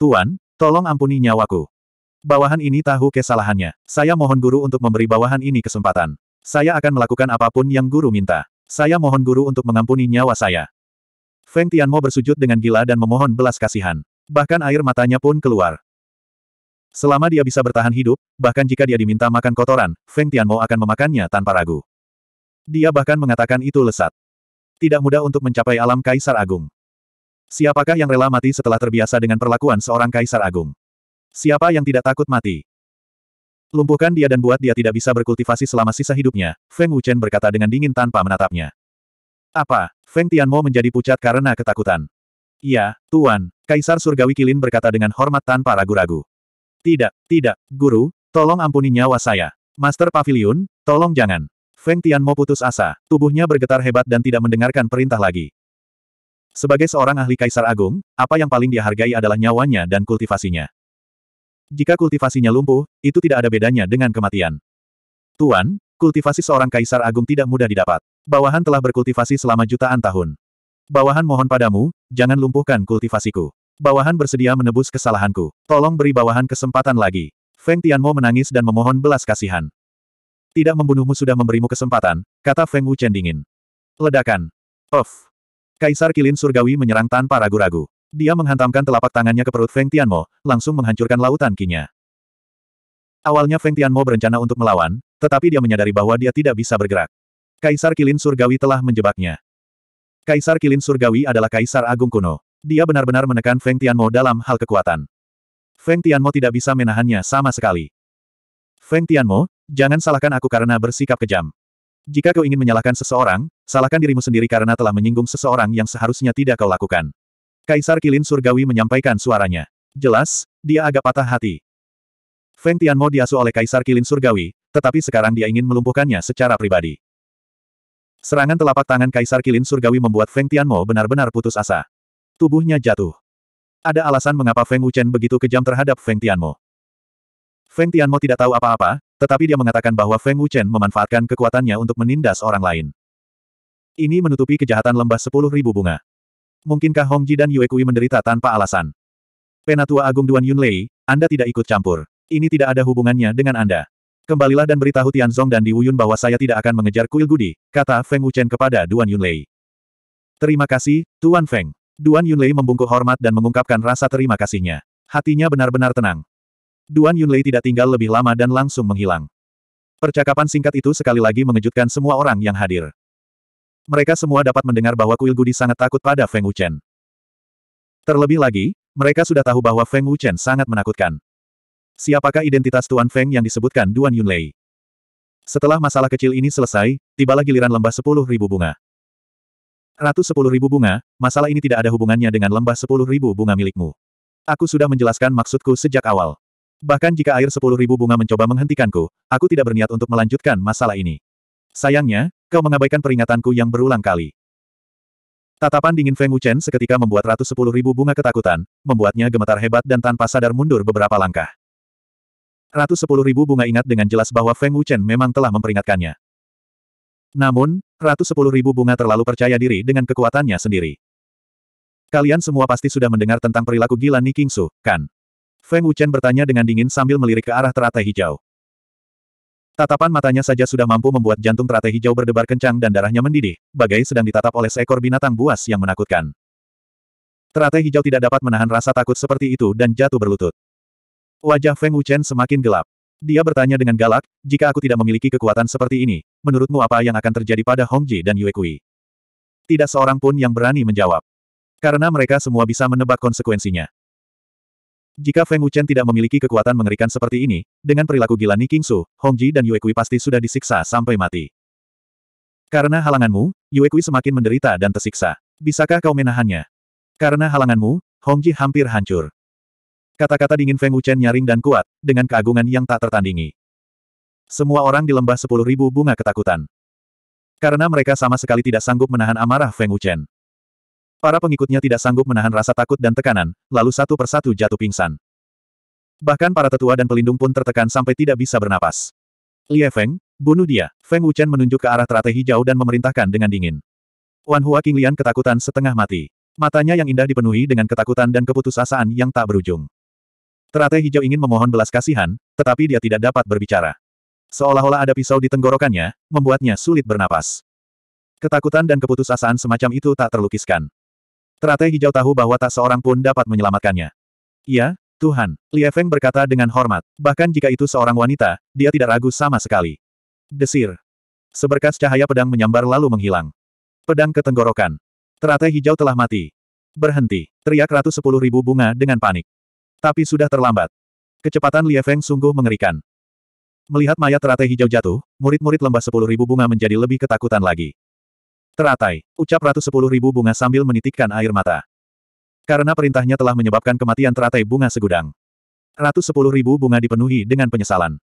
Tuan, tolong ampuni nyawaku. Bawahan ini tahu kesalahannya. Saya mohon guru untuk memberi bawahan ini kesempatan. Saya akan melakukan apapun yang guru minta. Saya mohon guru untuk mengampuni nyawa saya. Feng Tianmo bersujud dengan gila dan memohon belas kasihan. Bahkan air matanya pun keluar. Selama dia bisa bertahan hidup, bahkan jika dia diminta makan kotoran, Feng Tianmo akan memakannya tanpa ragu. Dia bahkan mengatakan itu lesat. Tidak mudah untuk mencapai alam kaisar agung. Siapakah yang rela mati setelah terbiasa dengan perlakuan seorang kaisar agung? Siapa yang tidak takut mati? Lumpuhkan dia dan buat dia tidak bisa berkultivasi selama sisa hidupnya, Feng Wuchen berkata dengan dingin tanpa menatapnya. Apa? Feng Tianmo menjadi pucat karena ketakutan. Ya, Tuan, Kaisar Surgawi Kilin berkata dengan hormat tanpa ragu-ragu. Tidak, tidak, Guru, tolong ampuni nyawa saya. Master Pavilion, tolong jangan. Feng Tianmo putus asa, tubuhnya bergetar hebat dan tidak mendengarkan perintah lagi. Sebagai seorang ahli kaisar agung, apa yang paling dia hargai adalah nyawanya dan kultivasinya. Jika kultivasinya lumpuh, itu tidak ada bedanya dengan kematian. Tuan, kultivasi seorang kaisar agung tidak mudah didapat. Bawahan telah berkultivasi selama jutaan tahun. Bawahan mohon padamu, jangan lumpuhkan kultivasiku. Bawahan bersedia menebus kesalahanku. Tolong beri bawahan kesempatan lagi. Feng Tianmo menangis dan memohon belas kasihan. Tidak membunuhmu sudah memberimu kesempatan, kata Feng Wuchen dingin. Ledakan. Off. Kaisar Kilin Surgawi menyerang tanpa ragu-ragu. Dia menghantamkan telapak tangannya ke perut Feng Tianmo, langsung menghancurkan lautan kinya. Awalnya Feng Tianmo berencana untuk melawan, tetapi dia menyadari bahwa dia tidak bisa bergerak. Kaisar Kilin Surgawi telah menjebaknya. Kaisar Kilin Surgawi adalah kaisar agung kuno. Dia benar-benar menekan Feng Tianmo dalam hal kekuatan. Feng Tianmo tidak bisa menahannya sama sekali. Feng Tianmo, jangan salahkan aku karena bersikap kejam. Jika kau ingin menyalahkan seseorang, salahkan dirimu sendiri karena telah menyinggung seseorang yang seharusnya tidak kau lakukan. Kaisar Kilin Surgawi menyampaikan suaranya. Jelas, dia agak patah hati. Feng Tianmo diasuh oleh Kaisar Kilin Surgawi, tetapi sekarang dia ingin melumpuhkannya secara pribadi. Serangan telapak tangan Kaisar Kilin Surgawi membuat Feng Tianmo benar-benar putus asa. Tubuhnya jatuh. Ada alasan mengapa Feng Wuchen begitu kejam terhadap Feng Tianmo. Feng Tianmo tidak tahu apa-apa, tetapi dia mengatakan bahwa Feng Wuchen memanfaatkan kekuatannya untuk menindas orang lain. Ini menutupi kejahatan lembah sepuluh ribu bunga. Mungkinkah Hong Ji dan Yue Kui menderita tanpa alasan? Penatua Agung Duan Yun Lei, Anda tidak ikut campur. Ini tidak ada hubungannya dengan Anda. Kembalilah dan beritahu Tianzong dan Di Wuyun bahwa saya tidak akan mengejar kuil gudi, kata Feng Wuchen kepada Duan Yun Lei. Terima kasih, Tuan Feng. Duan Yun Lei membungkuk hormat dan mengungkapkan rasa terima kasihnya. Hatinya benar-benar tenang. Duan Yunlei tidak tinggal lebih lama dan langsung menghilang. Percakapan singkat itu sekali lagi mengejutkan semua orang yang hadir. Mereka semua dapat mendengar bahwa kuil Gudi sangat takut pada Feng Wuchen. Terlebih lagi, mereka sudah tahu bahwa Feng Wuchen sangat menakutkan. Siapakah identitas Tuan Feng yang disebutkan Duan Yunlei? Setelah masalah kecil ini selesai, tibalah giliran lembah sepuluh ribu bunga. Ratu sepuluh ribu bunga, masalah ini tidak ada hubungannya dengan lembah sepuluh ribu bunga milikmu. Aku sudah menjelaskan maksudku sejak awal. Bahkan jika air sepuluh ribu bunga mencoba menghentikanku, aku tidak berniat untuk melanjutkan masalah ini. Sayangnya, kau mengabaikan peringatanku yang berulang kali. Tatapan dingin Feng Wuchen seketika membuat ratus sepuluh ribu bunga ketakutan, membuatnya gemetar hebat dan tanpa sadar mundur beberapa langkah. Ratus sepuluh ribu bunga ingat dengan jelas bahwa Feng Wuchen memang telah memperingatkannya. Namun, ratus sepuluh ribu bunga terlalu percaya diri dengan kekuatannya sendiri. Kalian semua pasti sudah mendengar tentang perilaku gila Ni Kingsu, kan? Feng Wuchen bertanya dengan dingin sambil melirik ke arah teratai hijau. Tatapan matanya saja sudah mampu membuat jantung teratai hijau berdebar kencang dan darahnya mendidih, bagai sedang ditatap oleh seekor binatang buas yang menakutkan. Teratai hijau tidak dapat menahan rasa takut seperti itu dan jatuh berlutut. Wajah Feng Wuchen semakin gelap. Dia bertanya dengan galak, jika aku tidak memiliki kekuatan seperti ini, menurutmu apa yang akan terjadi pada Hongji dan Yue Kui? Tidak seorang pun yang berani menjawab. Karena mereka semua bisa menebak konsekuensinya. Jika Feng Wuchen tidak memiliki kekuatan mengerikan seperti ini, dengan perilaku gila Ni Qingsu, Ji dan Yue Kui pasti sudah disiksa sampai mati. Karena halanganmu, Yue Kui semakin menderita dan tersiksa. Bisakah kau menahannya? Karena halanganmu, Hong Ji hampir hancur. Kata-kata dingin Feng Wuchen nyaring dan kuat, dengan keagungan yang tak tertandingi. Semua orang di lembah sepuluh ribu bunga ketakutan. Karena mereka sama sekali tidak sanggup menahan amarah Feng Wuchen. Para pengikutnya tidak sanggup menahan rasa takut dan tekanan, lalu satu persatu jatuh pingsan. Bahkan para tetua dan pelindung pun tertekan sampai tidak bisa bernapas. Lie Feng, bunuh dia. Feng Wuchen menunjuk ke arah teratai hijau dan memerintahkan dengan dingin. Wan Hua Qinglian ketakutan setengah mati. Matanya yang indah dipenuhi dengan ketakutan dan keputusasaan yang tak berujung. Teratai hijau ingin memohon belas kasihan, tetapi dia tidak dapat berbicara. Seolah-olah ada pisau di tenggorokannya, membuatnya sulit bernapas. Ketakutan dan keputusasaan semacam itu tak terlukiskan. Teratai hijau tahu bahwa tak seorang pun dapat menyelamatkannya. Iya, Tuhan, Li Feng berkata dengan hormat, bahkan jika itu seorang wanita, dia tidak ragu sama sekali. Desir. Seberkas cahaya pedang menyambar lalu menghilang. Pedang ke tenggorokan. Teratai hijau telah mati. Berhenti, teriak ratus sepuluh ribu bunga dengan panik. Tapi sudah terlambat. Kecepatan Li Feng sungguh mengerikan. Melihat mayat teratai hijau jatuh, murid-murid lembah sepuluh ribu bunga menjadi lebih ketakutan lagi. Teratai, ucap Ratu Sepuluh Ribu Bunga sambil menitikkan air mata. Karena perintahnya telah menyebabkan kematian teratai bunga segudang. Ratu Sepuluh Ribu Bunga dipenuhi dengan penyesalan.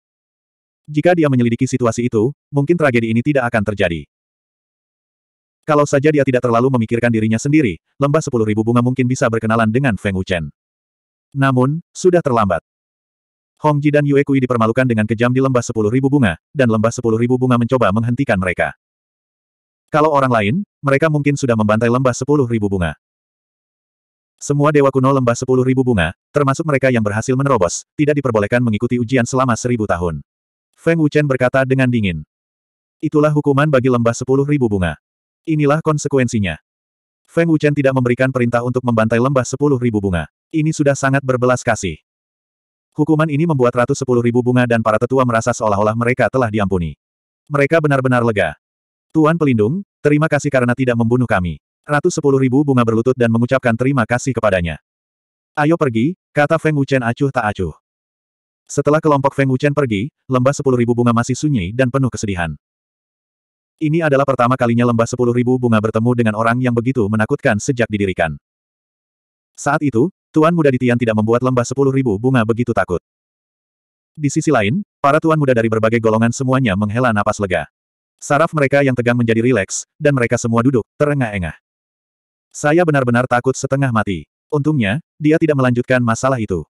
Jika dia menyelidiki situasi itu, mungkin tragedi ini tidak akan terjadi. Kalau saja dia tidak terlalu memikirkan dirinya sendiri, lembah Sepuluh Ribu Bunga mungkin bisa berkenalan dengan Feng Wuchen. Namun, sudah terlambat. Hong Ji dan Yue Kui dipermalukan dengan kejam di lembah sepuluh ribu bunga, dan lembah sepuluh ribu bunga mencoba menghentikan mereka. Kalau orang lain, mereka mungkin sudah membantai lembah sepuluh ribu bunga. Semua dewa kuno lembah sepuluh ribu bunga, termasuk mereka yang berhasil menerobos, tidak diperbolehkan mengikuti ujian selama seribu tahun. Feng Wuchen berkata dengan dingin. Itulah hukuman bagi lembah sepuluh ribu bunga. Inilah konsekuensinya. Feng Wuchen tidak memberikan perintah untuk membantai lembah sepuluh ribu bunga. Ini sudah sangat berbelas kasih. Hukuman ini membuat ratus sepuluh ribu bunga dan para tetua merasa seolah-olah mereka telah diampuni. Mereka benar-benar lega. Tuan Pelindung, terima kasih karena tidak membunuh kami. Ratus sepuluh ribu bunga berlutut dan mengucapkan terima kasih kepadanya. Ayo pergi, kata Feng Wuchen acuh tak acuh. Setelah kelompok Feng Wuchen pergi, lembah sepuluh ribu bunga masih sunyi dan penuh kesedihan. Ini adalah pertama kalinya lembah sepuluh ribu bunga bertemu dengan orang yang begitu menakutkan sejak didirikan. Saat itu, Tuan Muda di tidak membuat lembah sepuluh ribu bunga begitu takut. Di sisi lain, para tuan muda dari berbagai golongan semuanya menghela napas lega. Saraf mereka yang tegang menjadi rileks, dan mereka semua duduk, terengah-engah. Saya benar-benar takut setengah mati. Untungnya, dia tidak melanjutkan masalah itu.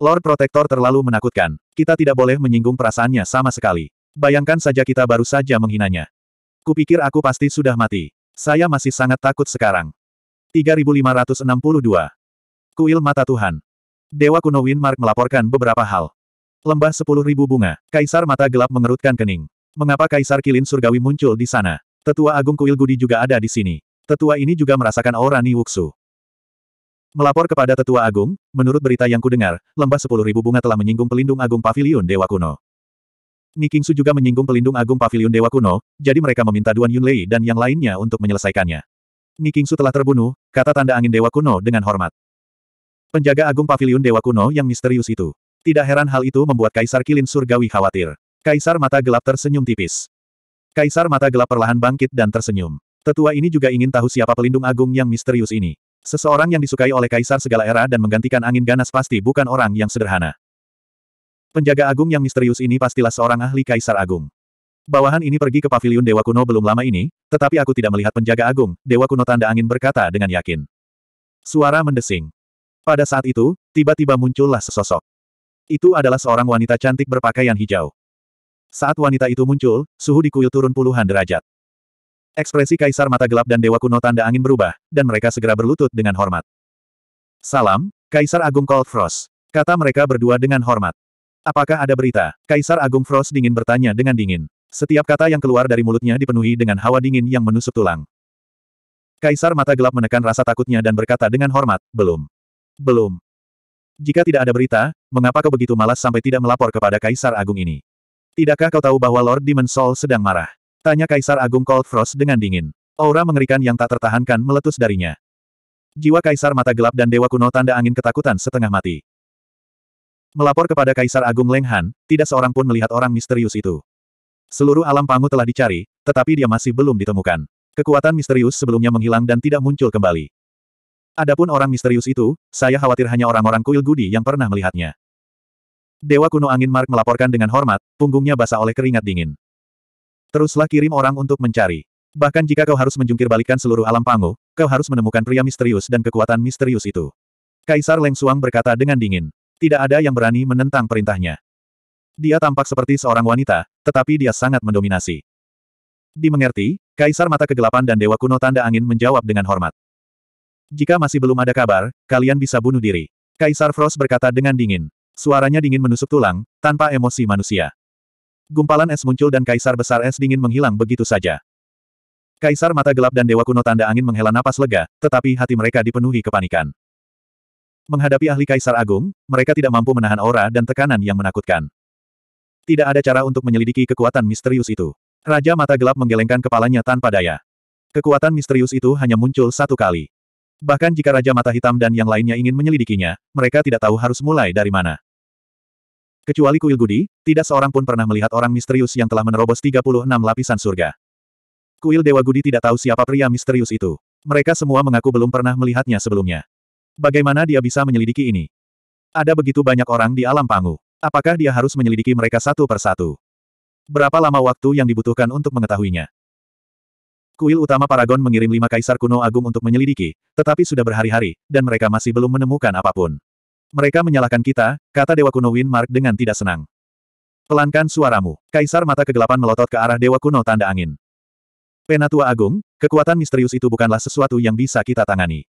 Lord Protector terlalu menakutkan. Kita tidak boleh menyinggung perasaannya sama sekali. Bayangkan saja kita baru saja menghinanya. Kupikir aku pasti sudah mati. Saya masih sangat takut sekarang. 3562. Kuil Mata Tuhan. Dewa kuno Winmark melaporkan beberapa hal. Lembah 10.000 bunga. Kaisar Mata Gelap mengerutkan kening. Mengapa Kaisar Kilin Surgawi muncul di sana? Tetua Agung Kuil Gudi juga ada di sini. Tetua ini juga merasakan aura Ni Wuxu. Melapor kepada Tetua Agung, menurut berita yang kudengar, lembah sepuluh ribu bunga telah menyinggung pelindung Agung Pavilion Dewa Kuno. Nikingsu juga menyinggung pelindung Agung Pavilion Dewa Kuno, jadi mereka meminta Duan Yunlei dan yang lainnya untuk menyelesaikannya. Nikingsu telah terbunuh, kata tanda angin Dewa Kuno dengan hormat. Penjaga Agung Pavilion Dewa Kuno yang misterius itu. Tidak heran hal itu membuat Kaisar Kilin Surgawi khawatir. Kaisar Mata Gelap tersenyum tipis. Kaisar Mata Gelap perlahan bangkit dan tersenyum. Tetua ini juga ingin tahu siapa pelindung agung yang misterius ini. Seseorang yang disukai oleh kaisar segala era dan menggantikan angin ganas pasti bukan orang yang sederhana. Penjaga agung yang misterius ini pastilah seorang ahli kaisar agung. Bawahan ini pergi ke pavilion Dewa Kuno belum lama ini, tetapi aku tidak melihat penjaga agung, Dewa Kuno tanda angin berkata dengan yakin. Suara mendesing. Pada saat itu, tiba-tiba muncullah sesosok. Itu adalah seorang wanita cantik berpakaian hijau. Saat wanita itu muncul, suhu di kuil turun puluhan derajat. Ekspresi kaisar mata gelap dan dewa kuno tanda angin berubah, dan mereka segera berlutut dengan hormat. Salam, Kaisar Agung Cold Frost. Kata mereka berdua dengan hormat. Apakah ada berita? Kaisar Agung Frost dingin bertanya dengan dingin. Setiap kata yang keluar dari mulutnya dipenuhi dengan hawa dingin yang menusuk tulang. Kaisar mata gelap menekan rasa takutnya dan berkata dengan hormat, belum. Belum. Jika tidak ada berita, mengapa kau begitu malas sampai tidak melapor kepada Kaisar Agung ini? Tidakkah kau tahu bahwa Lord Demon Soul sedang marah? Tanya Kaisar Agung Cold Frost dengan dingin. Aura mengerikan yang tak tertahankan meletus darinya. Jiwa Kaisar Mata Gelap dan Dewa Kuno tanda angin ketakutan setengah mati. Melapor kepada Kaisar Agung Lenghan, tidak seorang pun melihat orang misterius itu. Seluruh alam pangu telah dicari, tetapi dia masih belum ditemukan. Kekuatan misterius sebelumnya menghilang dan tidak muncul kembali. Adapun orang misterius itu, saya khawatir hanya orang-orang kuil gudi yang pernah melihatnya. Dewa kuno angin Mark melaporkan dengan hormat, punggungnya basah oleh keringat dingin. Teruslah kirim orang untuk mencari. Bahkan jika kau harus menjungkir balikan seluruh alam panggung, kau harus menemukan pria misterius dan kekuatan misterius itu. Kaisar Leng Suang berkata dengan dingin. Tidak ada yang berani menentang perintahnya. Dia tampak seperti seorang wanita, tetapi dia sangat mendominasi. Dimengerti, Kaisar Mata Kegelapan dan Dewa Kuno Tanda Angin menjawab dengan hormat. Jika masih belum ada kabar, kalian bisa bunuh diri. Kaisar Frost berkata dengan dingin. Suaranya dingin menusuk tulang, tanpa emosi manusia. Gumpalan es muncul dan kaisar besar es dingin menghilang begitu saja. Kaisar mata gelap dan dewa kuno tanda angin menghela napas lega, tetapi hati mereka dipenuhi kepanikan. Menghadapi ahli kaisar agung, mereka tidak mampu menahan aura dan tekanan yang menakutkan. Tidak ada cara untuk menyelidiki kekuatan misterius itu. Raja mata gelap menggelengkan kepalanya tanpa daya. Kekuatan misterius itu hanya muncul satu kali. Bahkan jika Raja Mata Hitam dan yang lainnya ingin menyelidikinya, mereka tidak tahu harus mulai dari mana. Kecuali kuil Gudi, tidak seorang pun pernah melihat orang misterius yang telah menerobos 36 lapisan surga. Kuil Dewa Gudi tidak tahu siapa pria misterius itu. Mereka semua mengaku belum pernah melihatnya sebelumnya. Bagaimana dia bisa menyelidiki ini? Ada begitu banyak orang di alam pangu. Apakah dia harus menyelidiki mereka satu per satu? Berapa lama waktu yang dibutuhkan untuk mengetahuinya? Kuil utama Paragon mengirim lima kaisar kuno agung untuk menyelidiki, tetapi sudah berhari-hari, dan mereka masih belum menemukan apapun. Mereka menyalahkan kita, kata Dewa Kuno Win Mark dengan tidak senang. Pelankan suaramu. Kaisar mata kegelapan melotot ke arah Dewa Kuno tanda angin. Penatua Agung, kekuatan misterius itu bukanlah sesuatu yang bisa kita tangani.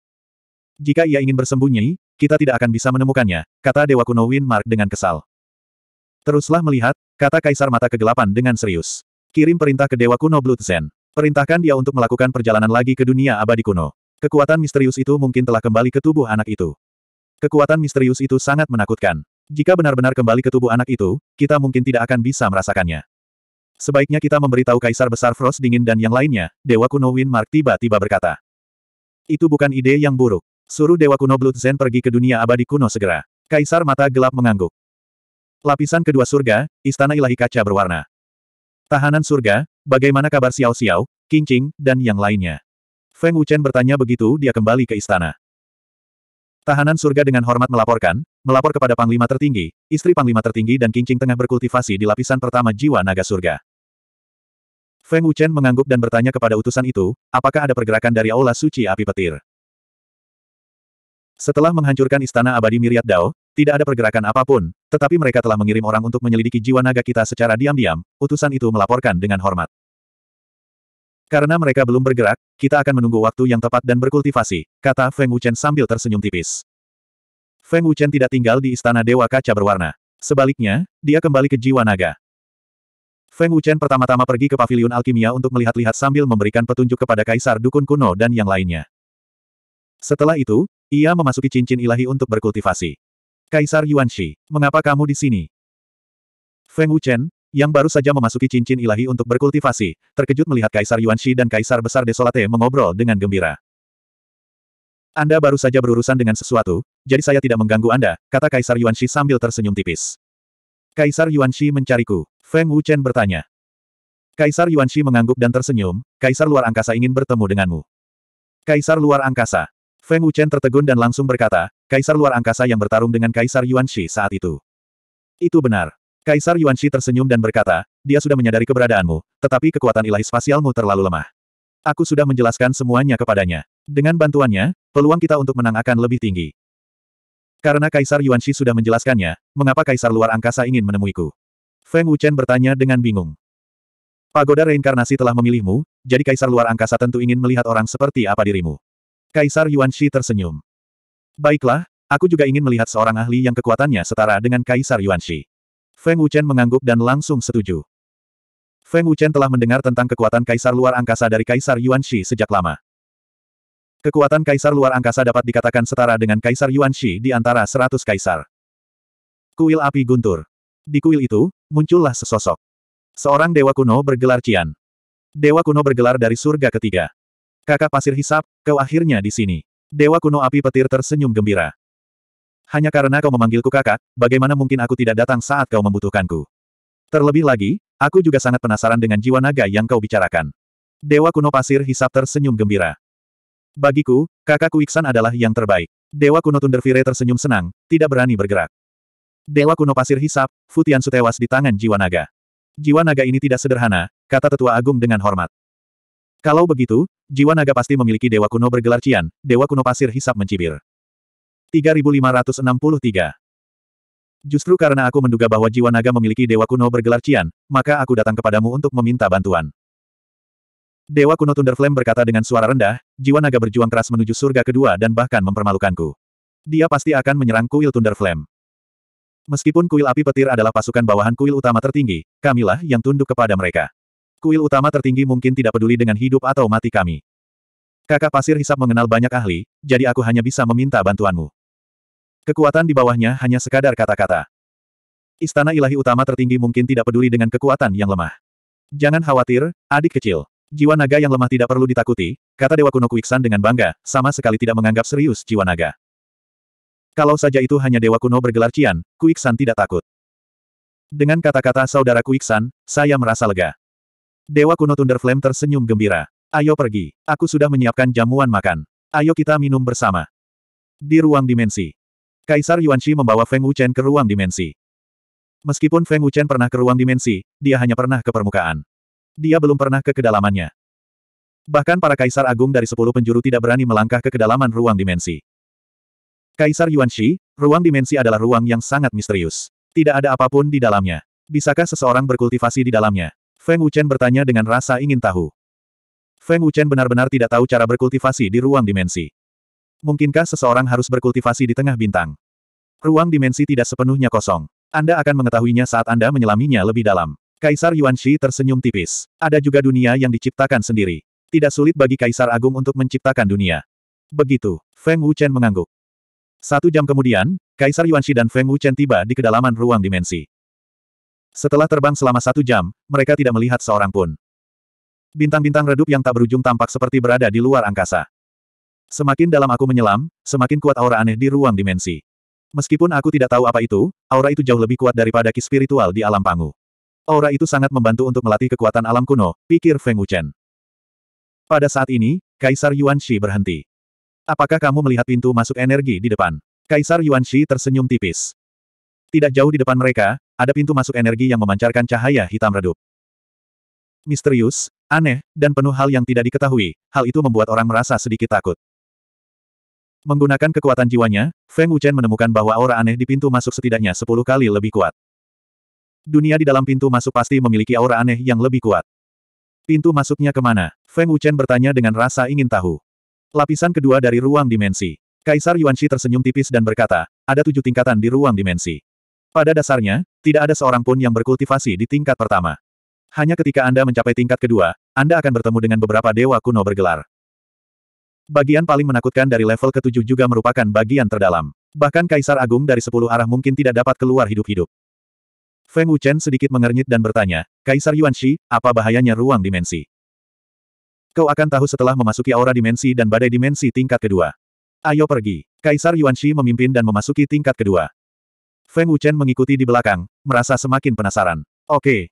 Jika ia ingin bersembunyi, kita tidak akan bisa menemukannya, kata Dewa Kuno Win Mark dengan kesal. Teruslah melihat, kata Kaisar mata kegelapan dengan serius. Kirim perintah ke Dewa Kuno Blood Perintahkan dia untuk melakukan perjalanan lagi ke dunia abadi kuno. Kekuatan misterius itu mungkin telah kembali ke tubuh anak itu. Kekuatan misterius itu sangat menakutkan. Jika benar-benar kembali ke tubuh anak itu, kita mungkin tidak akan bisa merasakannya. Sebaiknya kita memberitahu Kaisar Besar Frost Dingin dan yang lainnya, Dewa Kuno Winmark Mark tiba-tiba berkata. Itu bukan ide yang buruk. Suruh Dewa Kuno Blood Zen pergi ke dunia abadi kuno segera. Kaisar Mata Gelap mengangguk. Lapisan kedua surga, Istana Ilahi Kaca berwarna. Tahanan surga, bagaimana kabar Xiao Xiao, Qing, dan yang lainnya? Feng Wuchen bertanya begitu dia kembali ke istana. Tahanan surga dengan hormat melaporkan, melapor kepada Panglima Tertinggi, istri Panglima Tertinggi dan Kincing tengah berkultivasi di lapisan pertama jiwa naga surga. Feng Wuchen mengangguk dan bertanya kepada utusan itu, apakah ada pergerakan dari Aula Suci Api Petir? Setelah menghancurkan Istana Abadi Miriat Dao, tidak ada pergerakan apapun, tetapi mereka telah mengirim orang untuk menyelidiki jiwa naga kita secara diam-diam, utusan itu melaporkan dengan hormat. Karena mereka belum bergerak, kita akan menunggu waktu yang tepat dan berkultivasi, kata Feng Wuchen sambil tersenyum tipis. Feng Wuchen tidak tinggal di istana dewa kaca berwarna. Sebaliknya, dia kembali ke jiwa naga. Feng Wuchen pertama-tama pergi ke paviliun alkimia untuk melihat-lihat sambil memberikan petunjuk kepada kaisar dukun kuno dan yang lainnya. Setelah itu, ia memasuki cincin ilahi untuk berkultivasi. Kaisar Yuan Shi, mengapa kamu di sini? Feng Wuchen, yang baru saja memasuki cincin ilahi untuk berkultivasi, terkejut melihat Kaisar Yuan Shi dan Kaisar Besar Desolate mengobrol dengan gembira. Anda baru saja berurusan dengan sesuatu, jadi saya tidak mengganggu Anda, kata Kaisar Yuan Shi sambil tersenyum tipis. Kaisar Yuan Shi mencariku, Feng Wuchen bertanya. Kaisar Yuan Shi mengangguk dan tersenyum, Kaisar luar angkasa ingin bertemu denganmu. Kaisar luar angkasa. Feng Wuchen tertegun dan langsung berkata, Kaisar luar angkasa yang bertarung dengan Kaisar Yuan Shi saat itu. Itu benar. Kaisar Yuan Shi tersenyum dan berkata, dia sudah menyadari keberadaanmu, tetapi kekuatan ilahi spasialmu terlalu lemah. Aku sudah menjelaskan semuanya kepadanya. Dengan bantuannya, peluang kita untuk menang akan lebih tinggi. Karena Kaisar Yuan Shi sudah menjelaskannya, mengapa Kaisar luar angkasa ingin menemuiku? Feng Wuchen bertanya dengan bingung. Pagoda reinkarnasi telah memilihmu, jadi Kaisar luar angkasa tentu ingin melihat orang seperti apa dirimu. Kaisar Yuan Shi tersenyum. Baiklah, aku juga ingin melihat seorang ahli yang kekuatannya setara dengan Kaisar Yuan Shi." Feng Wuchen mengangguk dan langsung setuju. Feng Wuchen telah mendengar tentang kekuatan kaisar luar angkasa dari kaisar Yuan Shi sejak lama. Kekuatan kaisar luar angkasa dapat dikatakan setara dengan kaisar Yuan Shi di antara seratus kaisar. Kuil api guntur. Di kuil itu, muncullah sesosok. Seorang dewa kuno bergelar Cian. Dewa kuno bergelar dari surga ketiga. Kakak pasir hisap, kau akhirnya di sini. Dewa kuno api petir tersenyum gembira hanya karena kau memanggilku kakak, bagaimana mungkin aku tidak datang saat kau membutuhkanku? Terlebih lagi, aku juga sangat penasaran dengan jiwa naga yang kau bicarakan. Dewa kuno pasir hisap tersenyum gembira. Bagiku, kakakku Iksan adalah yang terbaik. Dewa kuno Thunderfire tersenyum senang, tidak berani bergerak. Dewa kuno pasir hisap, futian sutewas di tangan jiwa naga. Jiwa naga ini tidak sederhana, kata tetua agung dengan hormat. Kalau begitu, jiwa naga pasti memiliki dewa kuno bergelar cian, dewa kuno pasir hisap mencibir. 3563. Justru karena aku menduga bahwa jiwa naga memiliki dewa kuno bergelar Cian, maka aku datang kepadamu untuk meminta bantuan. Dewa kuno Thunderflame berkata dengan suara rendah, jiwa naga berjuang keras menuju surga kedua dan bahkan mempermalukanku. Dia pasti akan menyerang kuil Thunderflame. Meskipun kuil api petir adalah pasukan bawahan kuil utama tertinggi, kamilah yang tunduk kepada mereka. Kuil utama tertinggi mungkin tidak peduli dengan hidup atau mati kami. Kakak pasir hisap mengenal banyak ahli, jadi aku hanya bisa meminta bantuanmu. Kekuatan di bawahnya hanya sekadar kata-kata. Istana ilahi utama tertinggi mungkin tidak peduli dengan kekuatan yang lemah. Jangan khawatir, adik kecil. Jiwa naga yang lemah tidak perlu ditakuti, kata Dewa Kuno Kuiksan dengan bangga, sama sekali tidak menganggap serius jiwa naga. Kalau saja itu hanya Dewa Kuno bergelar Cian, Kuiksan tidak takut. Dengan kata-kata saudara Kuiksan, saya merasa lega. Dewa Kuno Thunder Flame tersenyum gembira. Ayo pergi. Aku sudah menyiapkan jamuan makan. Ayo kita minum bersama. Di ruang dimensi. Kaisar Yuan Shi membawa Feng Wuchen ke ruang dimensi. Meskipun Feng Wuchen pernah ke ruang dimensi, dia hanya pernah ke permukaan. Dia belum pernah ke kedalamannya. Bahkan para kaisar agung dari sepuluh penjuru tidak berani melangkah ke kedalaman ruang dimensi. Kaisar Yuan Shi, ruang dimensi adalah ruang yang sangat misterius. Tidak ada apapun di dalamnya. Bisakah seseorang berkultivasi di dalamnya? Feng Wuchen bertanya dengan rasa ingin tahu. Feng Wuchen benar-benar tidak tahu cara berkultivasi di ruang dimensi. Mungkinkah seseorang harus berkultivasi di tengah bintang? Ruang dimensi tidak sepenuhnya kosong. Anda akan mengetahuinya saat Anda menyelaminya lebih dalam. Kaisar Yuan Shi tersenyum tipis. Ada juga dunia yang diciptakan sendiri. Tidak sulit bagi Kaisar Agung untuk menciptakan dunia. Begitu, Feng Wuchen mengangguk. Satu jam kemudian, Kaisar Yuan Shi dan Feng Wuchen tiba di kedalaman ruang dimensi. Setelah terbang selama satu jam, mereka tidak melihat seorang pun. Bintang-bintang redup yang tak berujung tampak seperti berada di luar angkasa. Semakin dalam aku menyelam, semakin kuat aura aneh di ruang dimensi. Meskipun aku tidak tahu apa itu, aura itu jauh lebih kuat daripada ki spiritual di alam pangu. Aura itu sangat membantu untuk melatih kekuatan alam kuno, pikir Feng Wuchen. Pada saat ini, Kaisar Yuan Shi berhenti. Apakah kamu melihat pintu masuk energi di depan? Kaisar Yuan Shi tersenyum tipis. Tidak jauh di depan mereka, ada pintu masuk energi yang memancarkan cahaya hitam redup. Misterius, Aneh, dan penuh hal yang tidak diketahui, hal itu membuat orang merasa sedikit takut. Menggunakan kekuatan jiwanya, Feng Wuchen menemukan bahwa aura aneh di pintu masuk setidaknya sepuluh kali lebih kuat. Dunia di dalam pintu masuk pasti memiliki aura aneh yang lebih kuat. Pintu masuknya kemana? Feng Wuchen bertanya dengan rasa ingin tahu. Lapisan kedua dari ruang dimensi. Kaisar Yuan Shi tersenyum tipis dan berkata, ada tujuh tingkatan di ruang dimensi. Pada dasarnya, tidak ada seorang pun yang berkultivasi di tingkat pertama. Hanya ketika Anda mencapai tingkat kedua, Anda akan bertemu dengan beberapa dewa kuno bergelar. Bagian paling menakutkan dari level ke-7 juga merupakan bagian terdalam. Bahkan Kaisar Agung dari sepuluh arah mungkin tidak dapat keluar hidup-hidup. Feng Wuchen sedikit mengernyit dan bertanya, Kaisar Yuan Shi, apa bahayanya ruang dimensi? Kau akan tahu setelah memasuki aura dimensi dan badai dimensi tingkat kedua. Ayo pergi. Kaisar Yuan Shi memimpin dan memasuki tingkat kedua. Feng Wuchen mengikuti di belakang, merasa semakin penasaran. Oke,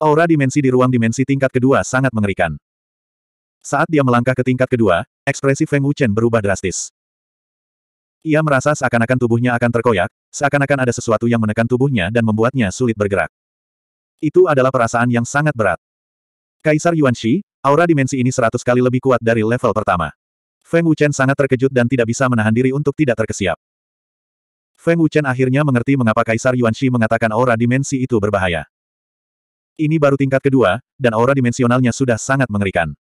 Aura dimensi di ruang dimensi tingkat kedua sangat mengerikan. Saat dia melangkah ke tingkat kedua, ekspresi Feng Wuchen berubah drastis. Ia merasa seakan-akan tubuhnya akan terkoyak, seakan-akan ada sesuatu yang menekan tubuhnya dan membuatnya sulit bergerak. Itu adalah perasaan yang sangat berat. Kaisar Yuan Shi, aura dimensi ini seratus kali lebih kuat dari level pertama. Feng Wuchen sangat terkejut dan tidak bisa menahan diri untuk tidak terkesiap. Feng Wuchen akhirnya mengerti mengapa Kaisar Yuan Shi mengatakan aura dimensi itu berbahaya. Ini baru tingkat kedua, dan aura dimensionalnya sudah sangat mengerikan.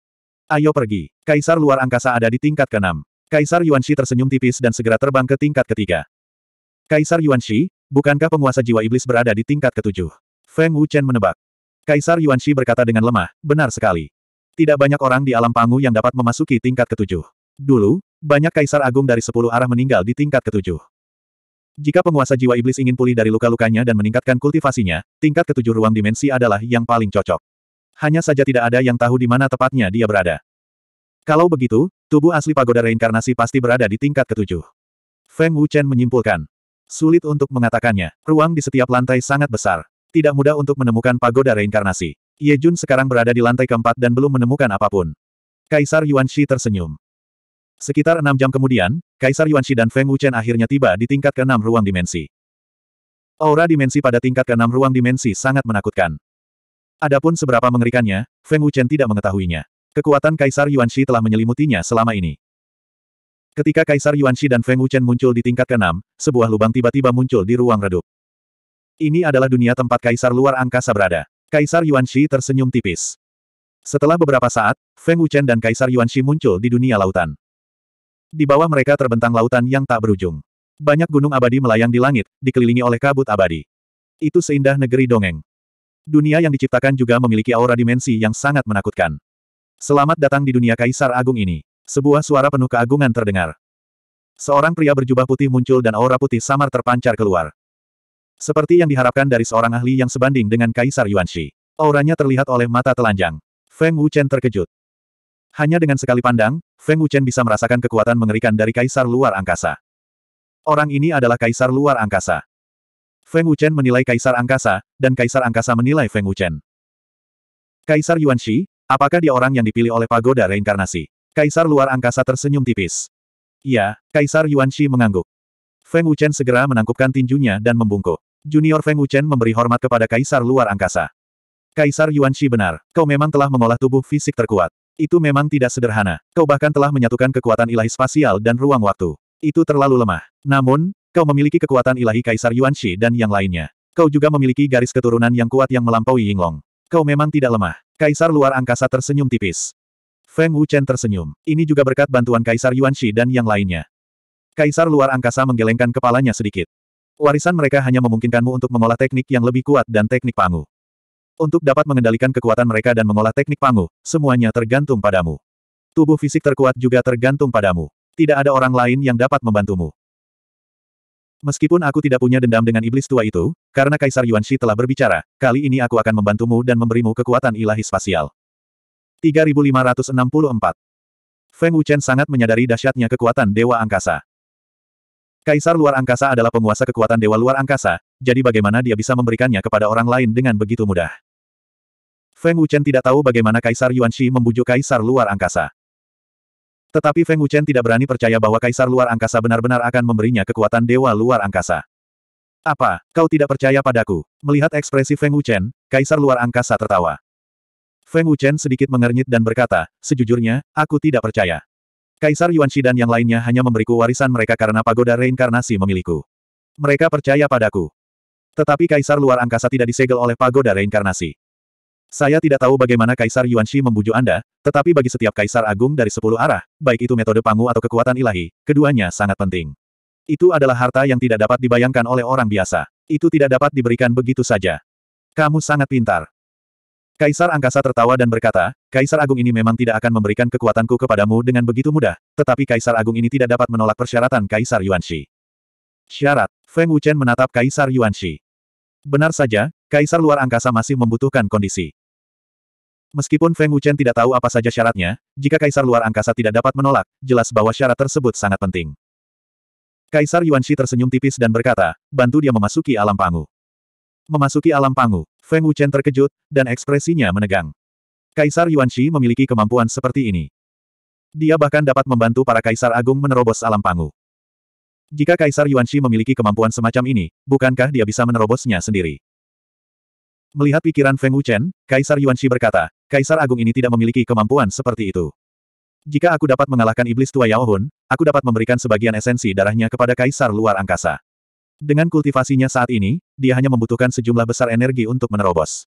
Ayo pergi. Kaisar luar angkasa ada di tingkat keenam. Kaisar Yuan Yuanshi tersenyum tipis dan segera terbang ke tingkat ketiga. Kaisar Yuan Yuanshi, bukankah penguasa jiwa iblis berada di tingkat ketujuh? Feng Wuchen menebak. Kaisar Yuan Yuanshi berkata dengan lemah, benar sekali. Tidak banyak orang di alam pangu yang dapat memasuki tingkat ketujuh. Dulu, banyak kaisar agung dari sepuluh arah meninggal di tingkat ketujuh. Jika penguasa jiwa iblis ingin pulih dari luka-lukanya dan meningkatkan kultivasinya, tingkat ketujuh ruang dimensi adalah yang paling cocok. Hanya saja tidak ada yang tahu di mana tepatnya dia berada. Kalau begitu, tubuh asli pagoda reinkarnasi pasti berada di tingkat ketujuh. Feng Wuchen menyimpulkan. Sulit untuk mengatakannya, ruang di setiap lantai sangat besar. Tidak mudah untuk menemukan pagoda reinkarnasi. Ye Jun sekarang berada di lantai keempat dan belum menemukan apapun. Kaisar Yuan Shi tersenyum. Sekitar enam jam kemudian, Kaisar Yuan Shi dan Feng Wuchen akhirnya tiba di tingkat keenam ruang dimensi. Aura dimensi pada tingkat keenam ruang dimensi sangat menakutkan. Adapun seberapa mengerikannya, Feng Wuchen tidak mengetahuinya. Kekuatan Kaisar Yuan Shi telah menyelimutinya selama ini. Ketika Kaisar Yuan Shi dan Feng Wuchen muncul di tingkat keenam, sebuah lubang tiba-tiba muncul di ruang redup. Ini adalah dunia tempat Kaisar luar angkasa berada. Kaisar Yuan Shi tersenyum tipis. Setelah beberapa saat, Feng Wuchen dan Kaisar Yuan Shi muncul di dunia lautan. Di bawah mereka terbentang lautan yang tak berujung. Banyak gunung abadi melayang di langit, dikelilingi oleh kabut abadi. Itu seindah negeri dongeng. Dunia yang diciptakan juga memiliki aura dimensi yang sangat menakutkan. Selamat datang di dunia Kaisar Agung ini. Sebuah suara penuh keagungan terdengar. Seorang pria berjubah putih muncul dan aura putih samar terpancar keluar. Seperti yang diharapkan dari seorang ahli yang sebanding dengan Kaisar Yuan Yuanshi. Auranya terlihat oleh mata telanjang. Feng Wuchen terkejut. Hanya dengan sekali pandang, Feng Wuchen bisa merasakan kekuatan mengerikan dari kaisar luar angkasa. Orang ini adalah kaisar luar angkasa. Feng Wuchen menilai kaisar angkasa, dan kaisar angkasa menilai Feng Wuchen. Kaisar Yuan Shi, apakah dia orang yang dipilih oleh pagoda reinkarnasi? Kaisar luar angkasa tersenyum tipis. Ya, Kaisar Yuan Shi mengangguk. Feng Wuchen segera menangkupkan tinjunya dan membungkuk. Junior Feng Wuchen memberi hormat kepada Kaisar luar angkasa. Kaisar Yuan Shi benar, kau memang telah mengolah tubuh fisik terkuat. Itu memang tidak sederhana. Kau bahkan telah menyatukan kekuatan ilahi spasial dan ruang waktu. Itu terlalu lemah. Namun, kau memiliki kekuatan ilahi Kaisar Yuan Shi dan yang lainnya. Kau juga memiliki garis keturunan yang kuat yang melampaui Yinglong. Kau memang tidak lemah. Kaisar luar angkasa tersenyum tipis. Feng Wuchen tersenyum. Ini juga berkat bantuan Kaisar Yuan Shi dan yang lainnya. Kaisar luar angkasa menggelengkan kepalanya sedikit. Warisan mereka hanya memungkinkanmu untuk mengolah teknik yang lebih kuat dan teknik pangu. Untuk dapat mengendalikan kekuatan mereka dan mengolah teknik pangu, semuanya tergantung padamu. Tubuh fisik terkuat juga tergantung padamu. Tidak ada orang lain yang dapat membantumu. Meskipun aku tidak punya dendam dengan iblis tua itu, karena Kaisar Yuan Shi telah berbicara, kali ini aku akan membantumu dan memberimu kekuatan ilahi spasial. 3564 Feng Wuchen sangat menyadari dahsyatnya kekuatan Dewa Angkasa. Kaisar luar angkasa adalah penguasa kekuatan Dewa luar angkasa, jadi bagaimana dia bisa memberikannya kepada orang lain dengan begitu mudah? Feng Wuchen tidak tahu bagaimana Kaisar Yuan Shi membujuk Kaisar luar angkasa. Tetapi Feng Wuchen tidak berani percaya bahwa Kaisar luar angkasa benar-benar akan memberinya kekuatan dewa luar angkasa. Apa, kau tidak percaya padaku? Melihat ekspresi Feng Wuchen, Kaisar luar angkasa tertawa. Feng Wuchen sedikit mengernyit dan berkata, sejujurnya, aku tidak percaya. Kaisar Yuan Shi dan yang lainnya hanya memberiku warisan mereka karena pagoda reinkarnasi memiliku. Mereka percaya padaku. Tetapi Kaisar luar angkasa tidak disegel oleh pagoda reinkarnasi. Saya tidak tahu bagaimana Kaisar Yuan Shi membujuk Anda, tetapi bagi setiap Kaisar Agung dari sepuluh arah, baik itu metode pangu atau kekuatan ilahi, keduanya sangat penting. Itu adalah harta yang tidak dapat dibayangkan oleh orang biasa. Itu tidak dapat diberikan begitu saja. Kamu sangat pintar. Kaisar Angkasa tertawa dan berkata, Kaisar Agung ini memang tidak akan memberikan kekuatanku kepadamu dengan begitu mudah, tetapi Kaisar Agung ini tidak dapat menolak persyaratan Kaisar Yuan Shi. Syarat, Feng Wuchen menatap Kaisar Yuan Shi. Benar saja, Kaisar luar angkasa masih membutuhkan kondisi. Meskipun Feng Wuchen tidak tahu apa saja syaratnya, jika kaisar luar angkasa tidak dapat menolak, jelas bahwa syarat tersebut sangat penting. Kaisar Yuan Shi tersenyum tipis dan berkata, bantu dia memasuki alam pangu. Memasuki alam pangu, Feng Wuchen terkejut, dan ekspresinya menegang. Kaisar Yuan Shi memiliki kemampuan seperti ini. Dia bahkan dapat membantu para kaisar agung menerobos alam pangu. Jika Kaisar Yuan Shi memiliki kemampuan semacam ini, bukankah dia bisa menerobosnya sendiri? Melihat pikiran Feng Wuchen, Kaisar Yuan Shi berkata, Kaisar Agung ini tidak memiliki kemampuan seperti itu. Jika aku dapat mengalahkan iblis tua Yao Hun, aku dapat memberikan sebagian esensi darahnya kepada Kaisar luar angkasa. Dengan kultivasinya saat ini, dia hanya membutuhkan sejumlah besar energi untuk menerobos.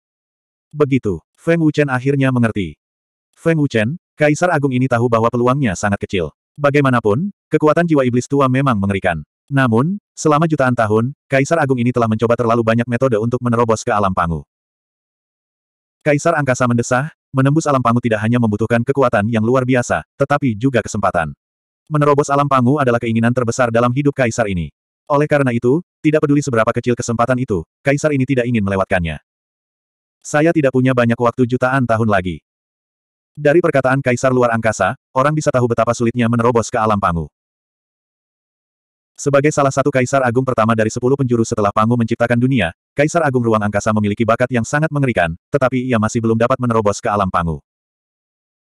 Begitu, Feng Wuchen akhirnya mengerti. Feng Wuchen, Kaisar Agung ini tahu bahwa peluangnya sangat kecil. Bagaimanapun, kekuatan jiwa iblis tua memang mengerikan. Namun, selama jutaan tahun, Kaisar Agung ini telah mencoba terlalu banyak metode untuk menerobos ke alam pangu. Kaisar Angkasa mendesah, menembus alam pangu tidak hanya membutuhkan kekuatan yang luar biasa, tetapi juga kesempatan. Menerobos alam pangu adalah keinginan terbesar dalam hidup Kaisar ini. Oleh karena itu, tidak peduli seberapa kecil kesempatan itu, Kaisar ini tidak ingin melewatkannya. Saya tidak punya banyak waktu jutaan tahun lagi. Dari perkataan Kaisar luar angkasa, orang bisa tahu betapa sulitnya menerobos ke alam Panggung. Sebagai salah satu kaisar agung pertama dari sepuluh penjuru setelah Pangu menciptakan dunia, kaisar agung ruang angkasa memiliki bakat yang sangat mengerikan, tetapi ia masih belum dapat menerobos ke alam Pangu.